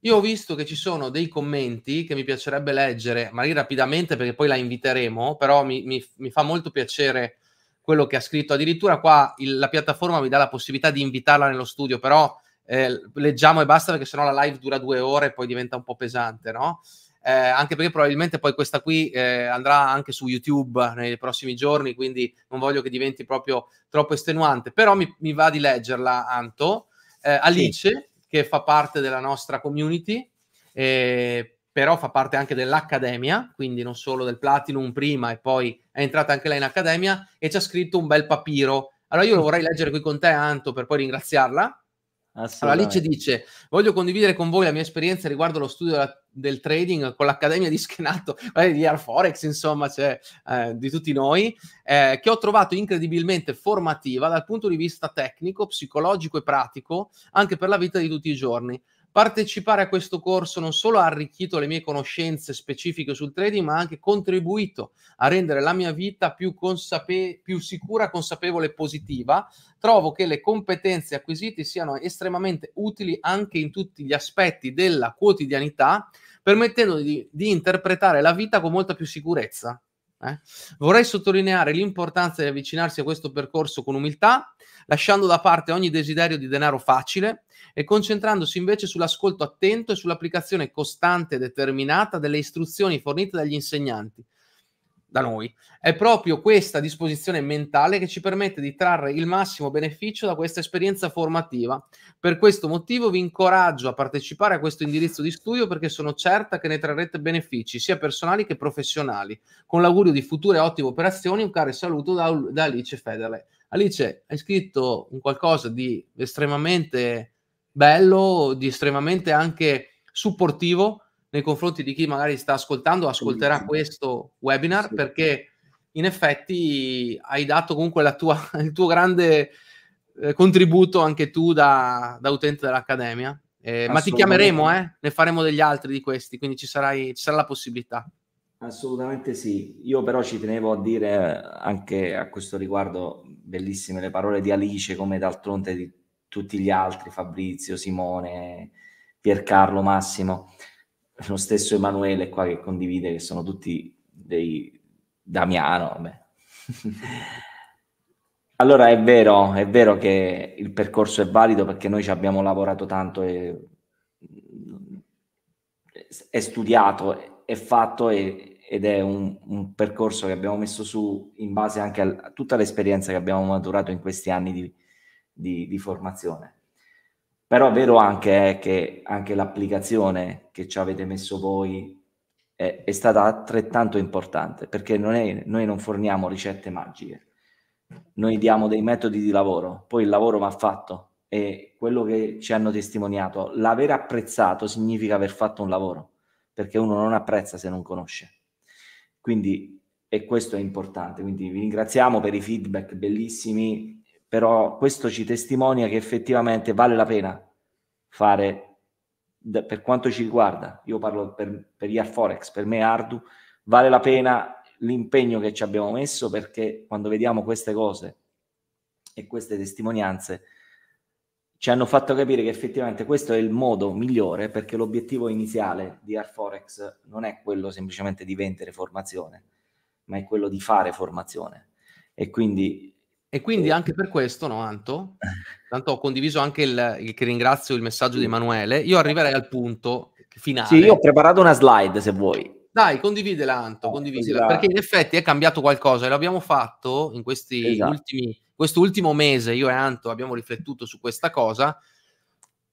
io ho visto che ci sono dei commenti che mi piacerebbe leggere, magari rapidamente perché poi la inviteremo, però mi, mi, mi fa molto piacere quello che ha scritto. Addirittura qua il, la piattaforma mi dà la possibilità di invitarla nello studio, però eh, leggiamo e basta perché sennò la live dura due ore e poi diventa un po' pesante, no? Eh, anche perché probabilmente poi questa qui eh, andrà anche su YouTube nei prossimi giorni, quindi non voglio che diventi proprio troppo estenuante, però mi, mi va di leggerla, Anto. Eh, Alice. Sì che fa parte della nostra community, eh, però fa parte anche dell'Accademia, quindi non solo del Platinum prima e poi è entrata anche lei in Accademia e ci ha scritto un bel papiro. Allora io lo vorrei leggere qui con te, Anto, per poi ringraziarla. Allora, Alice dice: Voglio condividere con voi la mia esperienza riguardo lo studio della, del trading con l'Accademia di Schenato, eh, di Arforex, insomma, cioè, eh, di tutti noi, eh, che ho trovato incredibilmente formativa dal punto di vista tecnico, psicologico e pratico, anche per la vita di tutti i giorni. Partecipare a questo corso non solo ha arricchito le mie conoscenze specifiche sul trading, ma ha anche contribuito a rendere la mia vita più, consape- più sicura, consapevole e positiva. Trovo che le competenze acquisite siano estremamente utili anche in tutti gli aspetti della quotidianità, permettendo di, di interpretare la vita con molta più sicurezza. Eh? Vorrei sottolineare l'importanza di avvicinarsi a questo percorso con umiltà, lasciando da parte ogni desiderio di denaro facile e concentrandosi invece sull'ascolto attento e sull'applicazione costante e determinata delle istruzioni fornite dagli insegnanti, da noi, è proprio questa disposizione mentale che ci permette di trarre il massimo beneficio da questa esperienza formativa. Per questo motivo vi incoraggio a partecipare a questo indirizzo di studio perché sono certa che ne trarrete benefici sia personali che professionali. Con l'augurio di future ottime operazioni, un caro saluto da, da Alice Federle. Alice, hai scritto un qualcosa di estremamente bello, di estremamente anche supportivo nei confronti di chi magari sta ascoltando, ascolterà questo webinar, perché in effetti hai dato comunque tua, il tuo grande eh, contributo anche tu da, da utente dell'Accademia. Eh, ma ti chiameremo, eh? ne faremo degli altri di questi, quindi ci, sarai, ci sarà la possibilità. Assolutamente sì, io però ci tenevo a dire eh, anche a questo riguardo bellissime le parole di Alice come d'altronde di tutti gli altri, Fabrizio, Simone, Piercarlo, Massimo lo stesso Emanuele qua che condivide, che sono tutti dei Damiano. allora è vero, è vero che il percorso è valido perché noi ci abbiamo lavorato tanto e è studiato, è fatto e, ed è un, un, percorso che abbiamo messo su in base anche a, a tutta l'esperienza che abbiamo maturato in questi anni di, di, di formazione. Però è vero anche eh, che anche l'applicazione che ci avete messo voi è, è stata altrettanto importante, perché non è, noi non forniamo ricette magiche, noi diamo dei metodi di lavoro, poi il lavoro va fatto e quello che ci hanno testimoniato, l'aver apprezzato significa aver fatto un lavoro, perché uno non apprezza se non conosce. Quindi, e questo è importante, quindi vi ringraziamo per i feedback bellissimi, però questo ci testimonia che effettivamente vale la pena fare, per quanto ci riguarda, io parlo per, per gli Forex, per me Ardu, vale la pena l'impegno che ci abbiamo messo perché quando vediamo queste cose e queste testimonianze ci hanno fatto capire che effettivamente questo è il modo migliore perché l'obiettivo iniziale di Arforex non è quello semplicemente di vendere formazione, ma è quello di fare formazione. E quindi e quindi eh. anche per questo, no, Anto? Tanto ho condiviso anche il, il che ringrazio il messaggio di Emanuele. Io arriverei al punto finale. Sì, io ho preparato una slide se vuoi. Dai, condividela, Anto, ah, condividela, perché in effetti è cambiato qualcosa e l'abbiamo fatto in questi esatto. ultimi, quest'ultimo mese. Io e Anto abbiamo riflettuto su questa cosa.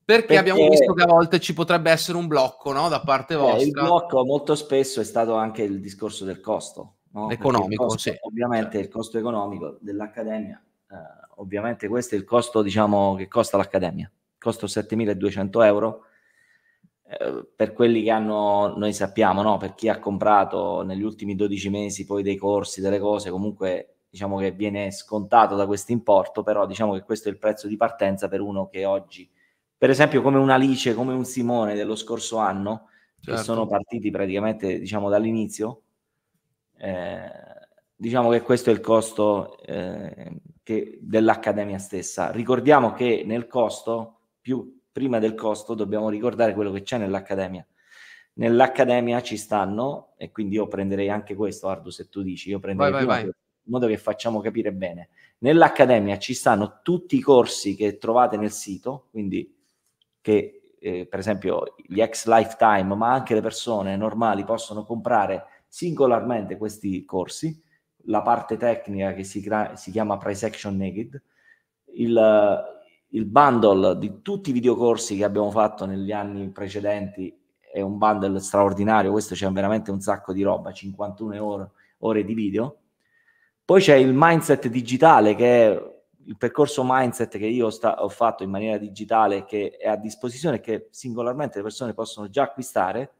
Perché, perché, abbiamo visto che a volte ci potrebbe essere un blocco no? da parte vostra. Eh, il blocco molto spesso è stato anche il discorso del costo. No? Economico, costo, sì. Ovviamente certo. il costo economico dell'Accademia, eh, ovviamente questo è il costo diciamo, che costa l'Accademia, costo 7.200 euro. Eh, per quelli che hanno, noi sappiamo, no? per chi ha comprato negli ultimi 12 mesi poi dei corsi, delle cose, comunque diciamo che viene scontato da questo importo, però diciamo che questo è il prezzo di partenza per uno che oggi, per esempio come un Alice, come un Simone dello scorso anno, certo. che sono partiti praticamente diciamo dall'inizio, eh, diciamo che questo è il costo eh, che, dell'Accademia stessa. Ricordiamo che nel costo, più prima del costo, dobbiamo ricordare quello che c'è nell'Accademia. Nell'Accademia ci stanno, e quindi io prenderei anche questo, Ardu, se tu dici, io prenderei vai, vai, vai. in modo che facciamo capire bene. Nell'Accademia ci stanno tutti i corsi che trovate nel sito, quindi che eh, per esempio gli ex lifetime, ma anche le persone normali possono comprare singolarmente questi corsi, la parte tecnica che si, crea, si chiama Price Action Naked, il, il bundle di tutti i videocorsi che abbiamo fatto negli anni precedenti è un bundle straordinario, questo c'è veramente un sacco di roba, 51 ore, ore di video. Poi c'è il mindset digitale, che è il percorso mindset che io sta, ho fatto in maniera digitale, che è a disposizione, che singolarmente le persone possono già acquistare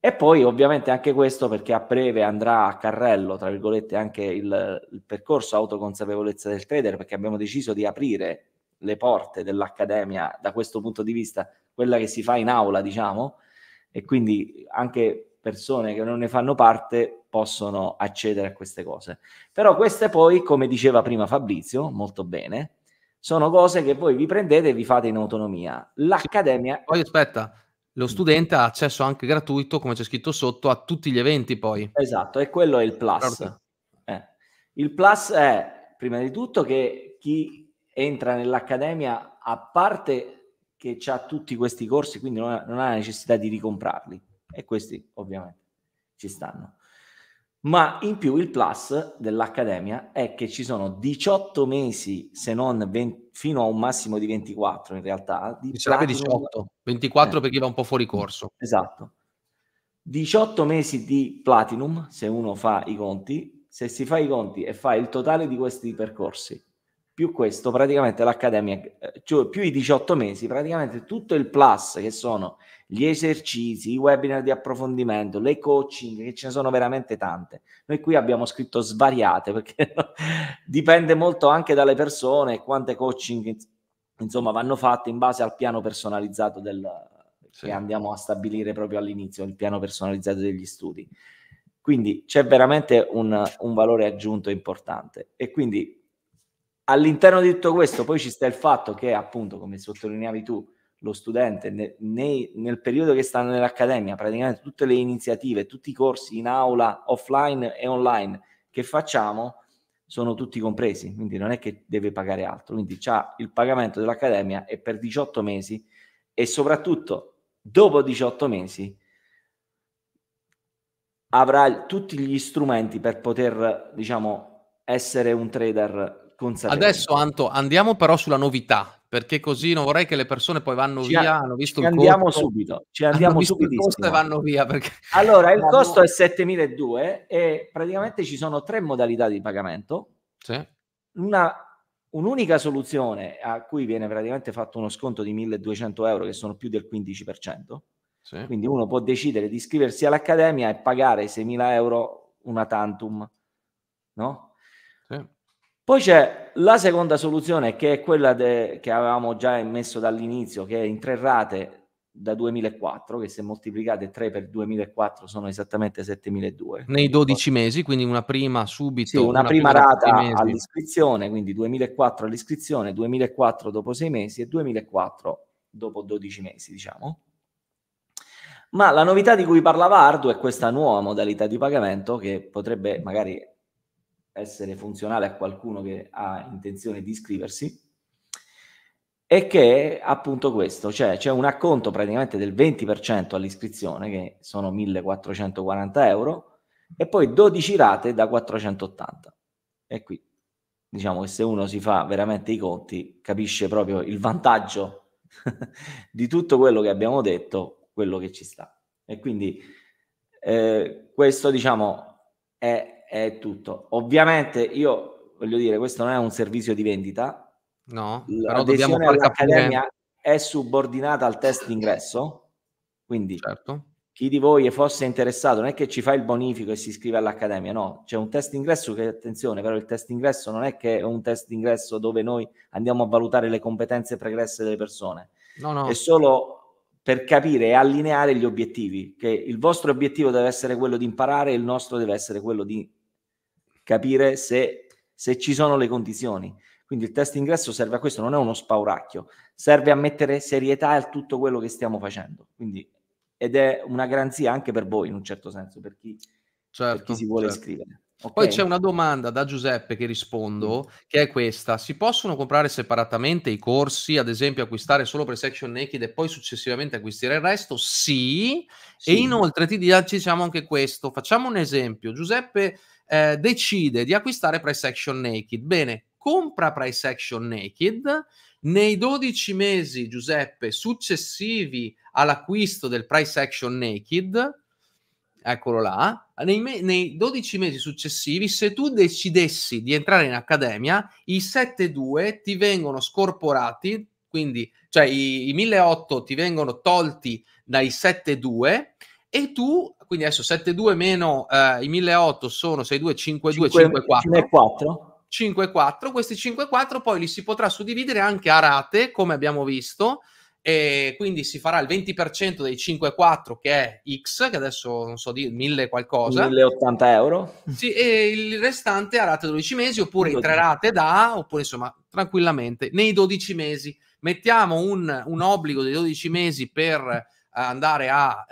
e poi ovviamente anche questo perché a breve andrà a carrello, tra virgolette, anche il, il percorso autoconsapevolezza del trader, perché abbiamo deciso di aprire le porte dell'accademia da questo punto di vista, quella che si fa in aula, diciamo, e quindi anche persone che non ne fanno parte possono accedere a queste cose. Però queste poi, come diceva prima Fabrizio, molto bene, sono cose che voi vi prendete e vi fate in autonomia. L'accademia... Poi aspetta, lo studente ha accesso anche gratuito, come c'è scritto sotto, a tutti gli eventi poi. Esatto, e quello è il plus. Certo. Eh. Il plus è, prima di tutto, che chi entra nell'accademia, a parte che ha tutti questi corsi, quindi non ha, non ha necessità di ricomprarli. E questi, ovviamente, ci stanno ma in più il plus dell'Accademia è che ci sono 18 mesi, se non 20, fino a un massimo di 24 in realtà. Di sarebbe 18, 24 eh. per chi va un po' fuori corso. Esatto. 18 mesi di Platinum, se uno fa i conti, se si fa i conti e fa il totale di questi percorsi, più questo, praticamente l'accademia, eh, cioè più i 18 mesi, praticamente tutto il plus che sono gli esercizi, i webinar di approfondimento, le coaching, che ce ne sono veramente tante. Noi qui abbiamo scritto svariate perché dipende molto anche dalle persone quante coaching insomma vanno fatte in base al piano personalizzato del, sì. che andiamo a stabilire proprio all'inizio, il piano personalizzato degli studi. Quindi c'è veramente un, un valore aggiunto importante e quindi all'interno di tutto questo poi ci sta il fatto che appunto come sottolineavi tu lo studente ne, nei, nel periodo che sta nell'accademia praticamente tutte le iniziative tutti i corsi in aula offline e online che facciamo sono tutti compresi quindi non è che deve pagare altro quindi c'ha il pagamento dell'accademia e per 18 mesi e soprattutto dopo 18 mesi avrà tutti gli strumenti per poter diciamo essere un trader consapevole. Adesso Anto, andiamo però sulla novità, perché così non vorrei che le persone poi vanno ci via, hanno visto ci il andiamo costo, subito, ci andiamo subito. Il e vanno via perché... Allora, il costo è 7.200 e praticamente ci sono tre modalità di pagamento. Sì. Una Un'unica soluzione a cui viene praticamente fatto uno sconto di 1200 euro, che sono più del 15%. Sì. Quindi uno può decidere di iscriversi all'accademia e pagare 6.000 euro una tantum, no? Sì. Poi c'è la seconda soluzione che è quella de, che avevamo già messo dall'inizio, che è in tre rate da 2004, che se moltiplicate 3 per 2004 sono esattamente 7.200. Nei 12 mesi, quindi una prima subito. Sì, una, una prima, prima, rata all'iscrizione, quindi 2004 all'iscrizione, 2004 dopo 6 mesi e 2004 dopo 12 mesi, diciamo. Ma la novità di cui parlava Ardu è questa nuova modalità di pagamento che potrebbe magari essere funzionale a qualcuno che ha intenzione di iscriversi, e che è appunto questo, cioè c'è un acconto praticamente del 20% all'iscrizione, che sono 1440 euro, e poi 12 rate da 480. E qui diciamo che se uno si fa veramente i conti, capisce proprio il vantaggio di tutto quello che abbiamo detto, quello che ci sta. E quindi eh, questo diciamo è è tutto. Ovviamente io voglio dire, questo non è un servizio di vendita. No, però dobbiamo all'accademia è subordinata al test d'ingresso. Quindi certo. chi di voi fosse interessato non è che ci fa il bonifico e si iscrive all'accademia, no, c'è un test d'ingresso che attenzione, però il test d'ingresso non è che è un test d'ingresso dove noi andiamo a valutare le competenze pregresse delle persone. No, no. È solo per capire e allineare gli obiettivi, che il vostro obiettivo deve essere quello di imparare, il nostro deve essere quello di capire se, se ci sono le condizioni. Quindi il test ingresso serve a questo, non è uno spauracchio, serve a mettere serietà a tutto quello che stiamo facendo. Quindi, ed è una garanzia anche per voi, in un certo senso, per chi, certo, per chi certo, si vuole certo. iscrivere. Okay. Poi c'è una domanda da Giuseppe che rispondo, mm. che è questa. Si possono comprare separatamente i corsi, ad esempio acquistare solo per Section Naked e poi successivamente acquistare il resto? Sì. sì. E inoltre ti diciamo anche questo. Facciamo un esempio. Giuseppe eh, decide di acquistare Price Action Naked. Bene, compra Price Action Naked. Nei 12 mesi, Giuseppe, successivi all'acquisto del Price Action Naked, eccolo là, nei, me- nei, 12 mesi successivi, se tu decidessi di entrare in accademia, i 7-2 ti vengono scorporati, quindi cioè i, i 1.800 ti vengono tolti dai 7-2 e tu quindi adesso 7,2 meno eh, i 1.800 sono 6,2, 5,2, 5,4. 5,4. Questi 5,4 poi li si potrà suddividere anche a rate, come abbiamo visto, e quindi si farà il 20% dei 5,4 che è X, che adesso non so di 1000 qualcosa. 1080 euro. Sì, e il restante a rate 12 mesi, oppure in tre rate da, oppure insomma tranquillamente, nei 12 mesi. Mettiamo un, un obbligo dei 12 mesi per andare a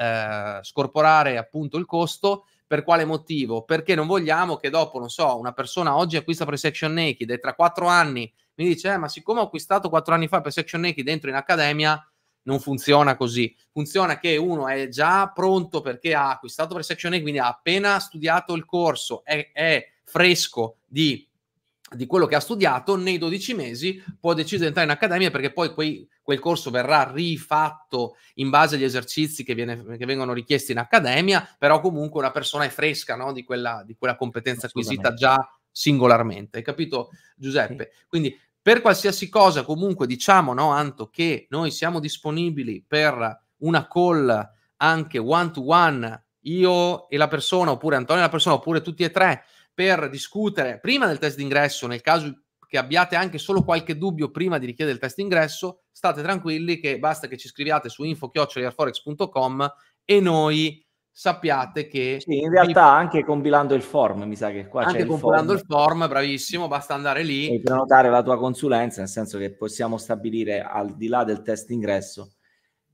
eh, scorporare appunto il costo. Per quale motivo? Perché non vogliamo che dopo, non so, una persona oggi acquista per Section Naked e tra quattro anni mi dice, eh, ma siccome ho acquistato quattro anni fa per Section Naked dentro in accademia, non funziona così. Funziona che uno è già pronto perché ha acquistato per Section Naked, quindi ha appena studiato il corso, è, è fresco di di quello che ha studiato nei 12 mesi può decidere di entrare in accademia perché poi quei, quel corso verrà rifatto in base agli esercizi che, viene, che, vengono richiesti in accademia, però comunque una persona è fresca no? di, quella, di, quella, competenza acquisita già singolarmente. Hai capito Giuseppe? Sì. Quindi per qualsiasi cosa comunque diciamo, no, Anto, che noi siamo disponibili per una call anche one to one, io e la persona, oppure Antonio e la persona, oppure tutti e tre, per discutere prima del test d'ingresso, nel caso che abbiate anche solo qualche dubbio prima di richiedere il test d'ingresso, state tranquilli che basta che ci scriviate su info-forex.com e noi sappiate che... Sì, in realtà vi... anche compilando il form, mi sa che qua anche c'è Anche compilando form. il form, bravissimo, basta andare lì. E prenotare la tua consulenza, nel senso che possiamo stabilire al di là del test d'ingresso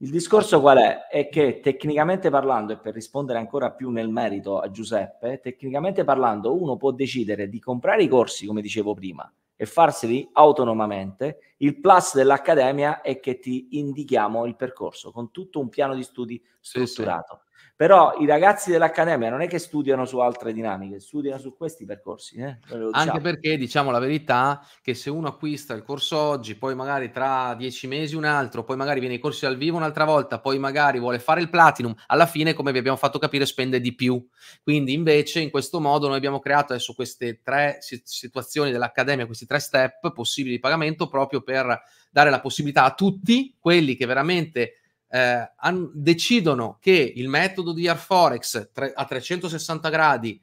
il discorso qual è? È che tecnicamente parlando, e per rispondere ancora più nel merito a Giuseppe, tecnicamente parlando uno può decidere di comprare i corsi, come dicevo prima, e farseli autonomamente. Il plus dell'Accademia è che ti indichiamo il percorso con tutto un piano di studi sì, strutturato. Sì però i ragazzi dell'Accademia non è che studiano su altre dinamiche, studiano su questi percorsi. Eh? Diciamo. Anche perché diciamo la verità che se uno acquista il corso oggi, poi magari tra dieci mesi un altro, poi magari viene i corsi al vivo un'altra volta, poi magari vuole fare il platinum, alla fine come vi abbiamo fatto capire spende di più. Quindi invece in questo modo noi abbiamo creato adesso queste tre situazioni dell'Accademia, questi tre step possibili di pagamento proprio per dare la possibilità a tutti quelli che veramente eh, an- decidono che il metodo di Arforex tre- a 360 gradi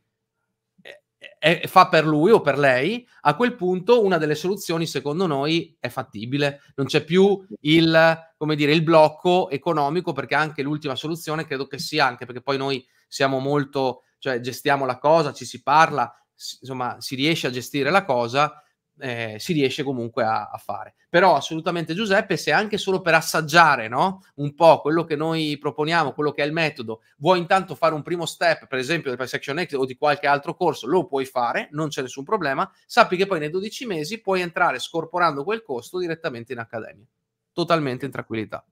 è, eh, è, eh, eh, fa per lui o per lei, a quel punto una delle soluzioni secondo noi è fattibile. Non c'è più il, dire, il blocco economico perché anche l'ultima soluzione credo che sia anche perché poi noi siamo molto, cioè gestiamo la cosa, ci si parla, si, insomma si riesce a gestire la cosa eh, si riesce comunque a, a, fare. Però assolutamente Giuseppe, se anche solo per assaggiare no? un po' quello che noi proponiamo, quello che è il metodo, vuoi intanto fare un primo step, per esempio del Section X o di qualche altro corso, lo puoi fare, non c'è nessun problema, sappi che poi nei 12 mesi puoi entrare scorporando quel costo direttamente in accademia, totalmente in tranquillità.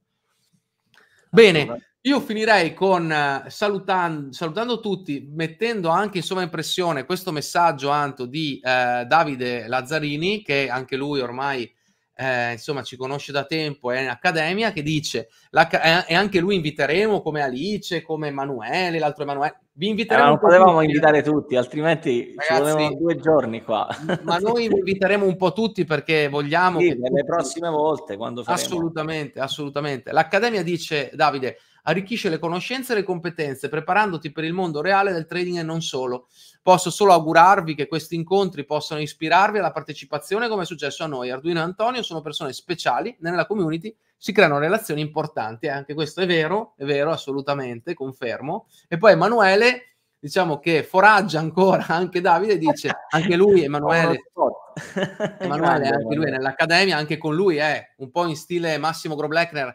Bene. Io finirei con eh, salutan- salutando tutti, mettendo anche in sovraimpressione questo messaggio, Anto, di eh, Davide Lazzarini, che anche lui ormai eh, insomma, ci conosce da tempo, è in accademia, che dice, la, eh, e anche lui inviteremo come Alice, come Emanuele, l'altro Emanuele, vi inviteremo... Eh, non potevamo invitare tutti, altrimenti Ragazzi, ci volevano due giorni qua. ma noi vi inviteremo un po' tutti perché vogliamo... Sì, che... le prossime volte, quando faremo... Assolutamente, assolutamente. L'Accademia dice, Davide, arricchisce le conoscenze e le competenze, preparandoti per il mondo reale del trading e non solo. Posso solo augurarvi che questi incontri possano ispirarvi alla partecipazione come è successo a noi. Arduino e Antonio sono persone speciali nella community, si creano relazioni importanti, eh? anche questo è vero, è vero assolutamente, confermo. E poi Emanuele, diciamo che foraggia ancora anche Davide, dice anche lui, Emanuele, Emanuele anche lui è nell'accademia, anche con lui è un po' in stile Massimo Grobleckner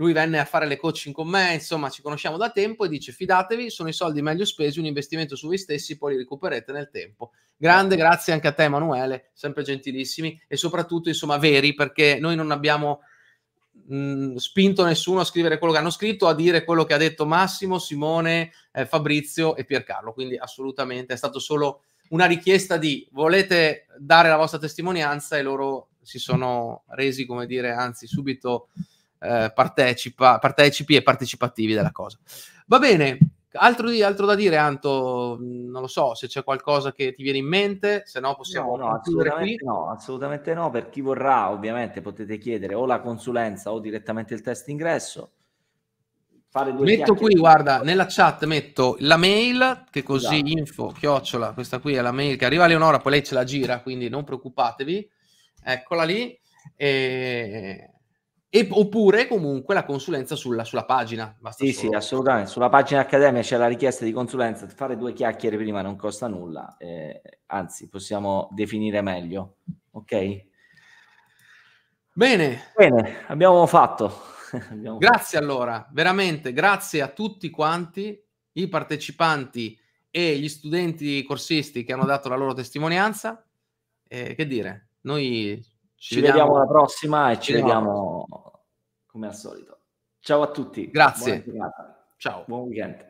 lui venne a fare le coaching con me, insomma ci conosciamo da tempo e dice fidatevi, sono i soldi meglio spesi, un investimento su voi stessi, poi li recupererete nel tempo. Grande, grazie anche a te Emanuele, sempre gentilissimi e soprattutto insomma veri perché noi non abbiamo mh, mm, spinto nessuno a scrivere quello che hanno scritto, a dire quello che ha detto Massimo, Simone, eh, Fabrizio e Piercarlo, quindi assolutamente è stato solo una richiesta di volete dare la vostra testimonianza e loro si sono resi, come dire, anzi subito eh, partecipa, partecipi e partecipativi della cosa. Va bene, altro, di, altro, da dire, Anto, mm, non lo so se c'è qualcosa che ti viene in mente, se no possiamo... No, no assolutamente, no, assolutamente no, per chi vorrà ovviamente potete chiedere o la consulenza o direttamente il test ingresso. Fare due metto qui, guarda, nella chat metto la mail, che così esatto. info, chiocciola, questa qui è la mail che arriva a Leonora, poi lei ce la gira, quindi non preoccupatevi. Eccola lì. E e, oppure comunque la consulenza sulla, sulla pagina. Basta sì, solo... sì, assolutamente. Sulla pagina Accademia c'è la richiesta di consulenza. Fare due chiacchiere prima non costa nulla, eh, anzi possiamo definire meglio. Ok? Bene. Bene, abbiamo fatto. abbiamo grazie fatto. allora, veramente grazie a tutti quanti i partecipanti e gli studenti corsisti che hanno dato la loro testimonianza. Eh, che dire, noi ci, ci vediamo, vediamo alla prossima e ci vediamo come al solito. Ciao a tutti. Grazie. Ciao. Buon weekend.